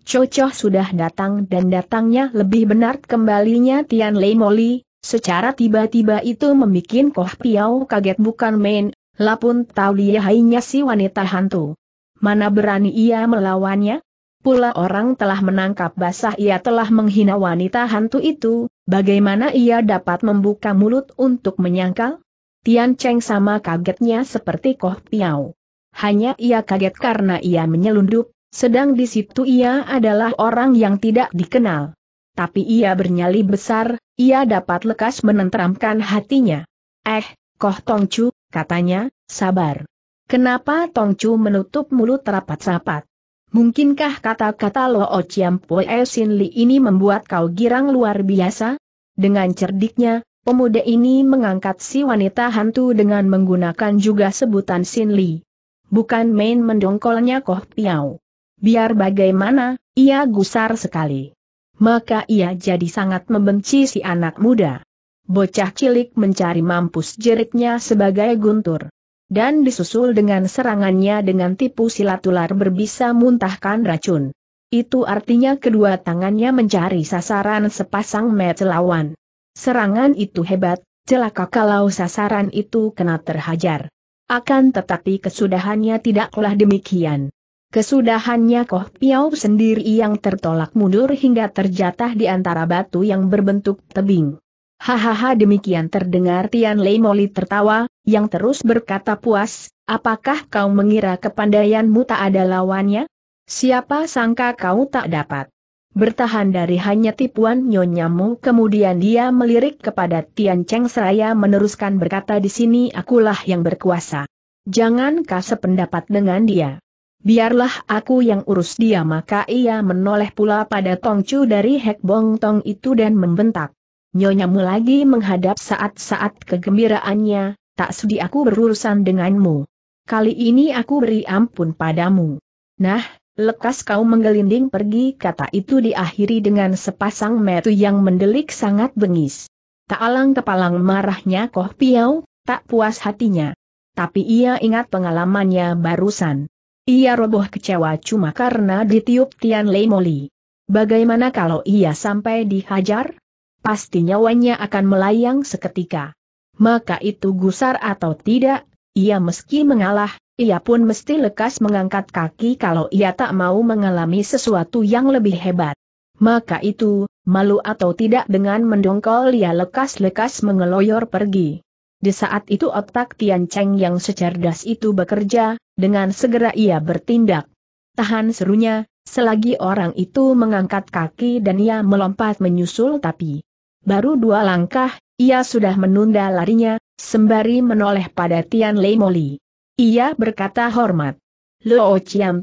cocoh sudah datang dan datangnya lebih benar kembalinya Tian Lei Moli, secara tiba-tiba itu membuat Koh Piau kaget bukan main, lapun tahu lihainya si wanita hantu. Mana berani ia melawannya? pula orang telah menangkap basah ia telah menghina wanita hantu itu, bagaimana ia dapat membuka mulut untuk menyangkal? Tian Cheng sama kagetnya seperti Koh Piao. Hanya ia kaget karena ia menyelundup, sedang di situ ia adalah orang yang tidak dikenal. Tapi ia bernyali besar, ia dapat lekas menenteramkan hatinya. Eh, Koh Tongcu, katanya, sabar. Kenapa Tongcu menutup mulut rapat-rapat? Mungkinkah kata-kata Lo Chiam Poe e Sin Li ini membuat kau girang luar biasa? Dengan cerdiknya, pemuda ini mengangkat si wanita hantu dengan menggunakan juga sebutan Sin Li. Bukan main mendongkolnya Koh Piao. Biar bagaimana, ia gusar sekali. Maka ia jadi sangat membenci si anak muda. Bocah cilik mencari mampus jeriknya sebagai guntur dan disusul dengan serangannya dengan tipu silat ular berbisa muntahkan racun. Itu artinya kedua tangannya mencari sasaran sepasang mata lawan. Serangan itu hebat, celaka kalau sasaran itu kena terhajar. Akan tetapi kesudahannya tidaklah demikian. Kesudahannya Koh Piau sendiri yang tertolak mundur hingga terjatah di antara batu yang berbentuk tebing. Hahaha demikian terdengar Tian Lei Moli tertawa, yang terus berkata puas, apakah kau mengira kepandaianmu tak ada lawannya? Siapa sangka kau tak dapat bertahan dari hanya tipuan nyonyamu kemudian dia melirik kepada Tian Cheng seraya meneruskan berkata di sini akulah yang berkuasa. Jangan kau sependapat dengan dia. Biarlah aku yang urus dia maka ia menoleh pula pada Tongcu dari Hek Bong Tong itu dan membentak. Nyonya lagi menghadap saat-saat kegembiraannya, tak sudi aku berurusan denganmu. Kali ini aku beri ampun padamu. Nah, lekas kau menggelinding pergi kata itu diakhiri dengan sepasang metu yang mendelik sangat bengis. Tak alang kepalang marahnya Koh Piau, tak puas hatinya. Tapi ia ingat pengalamannya barusan. Ia roboh kecewa cuma karena ditiup Tian Lei Moli. Bagaimana kalau ia sampai dihajar? pasti nyawanya akan melayang seketika. Maka itu gusar atau tidak, ia meski mengalah, ia pun mesti lekas mengangkat kaki kalau ia tak mau mengalami sesuatu yang lebih hebat. Maka itu, malu atau tidak dengan mendongkol ia lekas-lekas mengeloyor pergi. Di saat itu otak Tian Cheng yang secerdas itu bekerja, dengan segera ia bertindak. Tahan serunya, selagi orang itu mengangkat kaki dan ia melompat menyusul tapi, Baru dua langkah, ia sudah menunda larinya, sembari menoleh pada Tian Lei Moli. Ia berkata hormat. Lo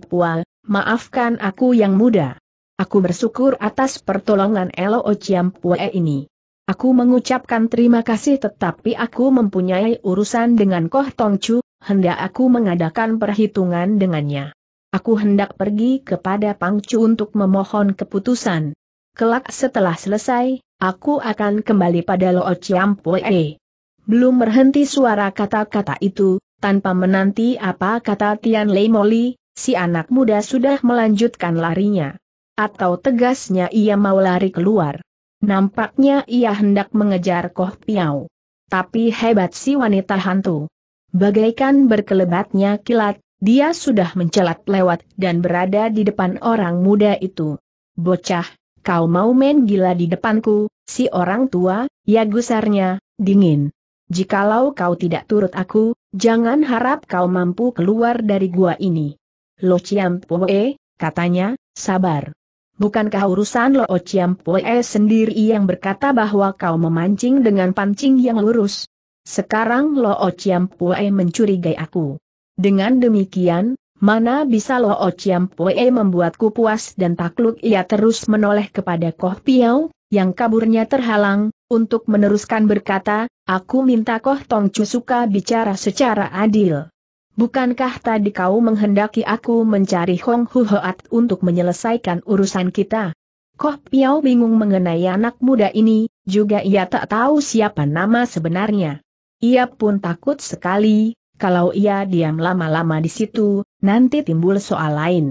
Pua, maafkan aku yang muda. Aku bersyukur atas pertolongan Chiam Pua ini. Aku mengucapkan terima kasih tetapi aku mempunyai urusan dengan Koh Tong Chu, hendak aku mengadakan perhitungan dengannya. Aku hendak pergi kepada Pang Chu untuk memohon keputusan. Kelak setelah selesai, aku akan kembali pada Lo Chiampoe. Belum berhenti suara kata-kata itu, tanpa menanti apa kata Tian Lei Moli, si anak muda sudah melanjutkan larinya. Atau tegasnya ia mau lari keluar. Nampaknya ia hendak mengejar Koh Piau. Tapi hebat si wanita hantu. Bagaikan berkelebatnya kilat, dia sudah mencelat lewat dan berada di depan orang muda itu. Bocah, kau mau main gila di depanku, si orang tua, ya gusarnya, dingin. Jikalau kau tidak turut aku, jangan harap kau mampu keluar dari gua ini. Lo Chiam Pue, katanya, sabar. Bukankah urusan Lo Chiam Pue sendiri yang berkata bahwa kau memancing dengan pancing yang lurus? Sekarang Lo Chiam Pue mencurigai aku. Dengan demikian, Mana bisa Lo Ociam Pue membuatku puas dan takluk ia terus menoleh kepada Koh Piau, yang kaburnya terhalang, untuk meneruskan berkata, aku minta Koh Tong suka bicara secara adil. Bukankah tadi kau menghendaki aku mencari Hong Hu Hoat untuk menyelesaikan urusan kita? Koh Piau bingung mengenai anak muda ini, juga ia tak tahu siapa nama sebenarnya. Ia pun takut sekali, kalau ia diam lama-lama di situ, nanti timbul soal lain.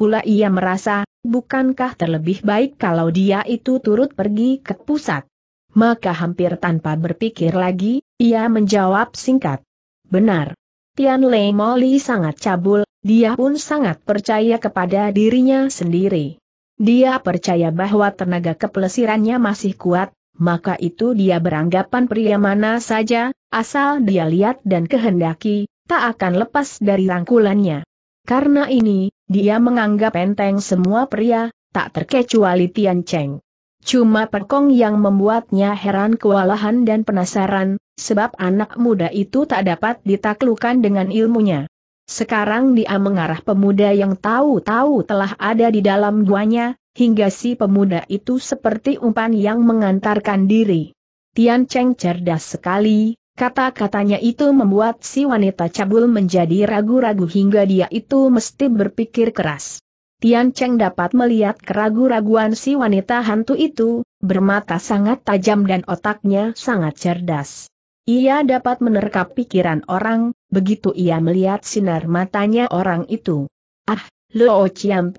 Pula ia merasa, bukankah terlebih baik kalau dia itu turut pergi ke pusat? Maka hampir tanpa berpikir lagi, ia menjawab singkat. Benar. Tian Lei Moli sangat cabul, dia pun sangat percaya kepada dirinya sendiri. Dia percaya bahwa tenaga kepelesirannya masih kuat, maka itu dia beranggapan pria mana saja, asal dia lihat dan kehendaki, tak akan lepas dari rangkulannya. Karena ini, dia menganggap enteng semua pria, tak terkecuali Tian Cheng. Cuma Perkong yang membuatnya heran kewalahan dan penasaran, sebab anak muda itu tak dapat ditaklukan dengan ilmunya. Sekarang dia mengarah pemuda yang tahu-tahu telah ada di dalam guanya, hingga si pemuda itu seperti umpan yang mengantarkan diri. Tian Cheng cerdas sekali, kata-katanya itu membuat si wanita cabul menjadi ragu-ragu hingga dia itu mesti berpikir keras. Tian Cheng dapat melihat keragu-raguan si wanita hantu itu, bermata sangat tajam dan otaknya sangat cerdas. Ia dapat menerka pikiran orang, begitu ia melihat sinar matanya orang itu. Ah, Luo Chiam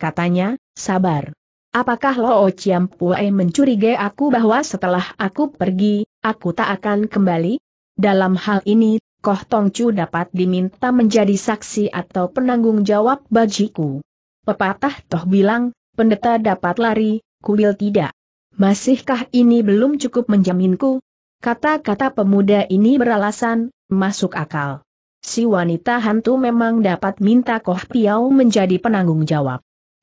Katanya, sabar. Apakah Lo Chiam Pue mencurigai aku bahwa setelah aku pergi, aku tak akan kembali? Dalam hal ini, Koh Tong Chu dapat diminta menjadi saksi atau penanggung jawab bajiku. Pepatah toh bilang, pendeta dapat lari, kuil tidak. Masihkah ini belum cukup menjaminku? Kata-kata pemuda ini beralasan, masuk akal. Si wanita hantu memang dapat minta Koh Piau menjadi penanggung jawab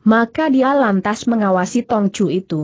maka dia lantas mengawasi Tongcu itu.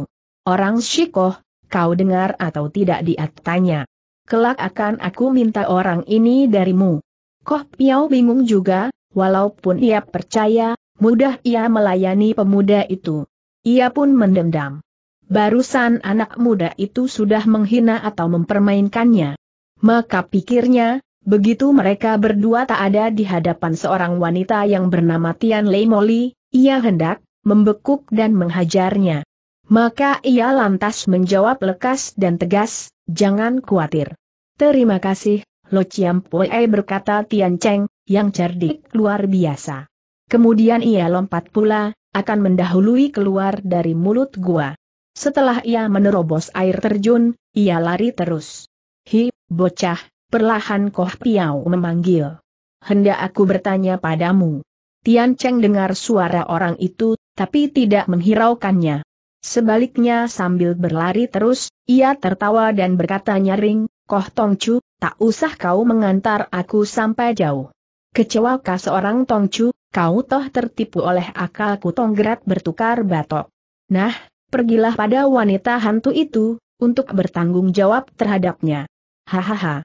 Orang Shikoh, kau dengar atau tidak dia tanya. Kelak akan aku minta orang ini darimu. Koh Piao bingung juga, walaupun ia percaya, mudah ia melayani pemuda itu. Ia pun mendendam. Barusan anak muda itu sudah menghina atau mempermainkannya. Maka pikirnya, begitu mereka berdua tak ada di hadapan seorang wanita yang bernama Tian Lei Moli, ia hendak, membekuk dan menghajarnya. Maka ia lantas menjawab lekas dan tegas, jangan khawatir. Terima kasih, Lo Chiam Pue berkata Tian Cheng, yang cerdik luar biasa. Kemudian ia lompat pula, akan mendahului keluar dari mulut gua. Setelah ia menerobos air terjun, ia lari terus. Hi, bocah, perlahan Koh Piau memanggil. Hendak aku bertanya padamu. Tian Cheng dengar suara orang itu, tapi tidak menghiraukannya. Sebaliknya sambil berlari terus, ia tertawa dan berkata nyaring, Koh Tongcu, tak usah kau mengantar aku sampai jauh. Kecewakah seorang Tongcu, kau toh tertipu oleh akalku Tonggerat bertukar batok. Nah, pergilah pada wanita hantu itu, untuk bertanggung jawab terhadapnya. Hahaha.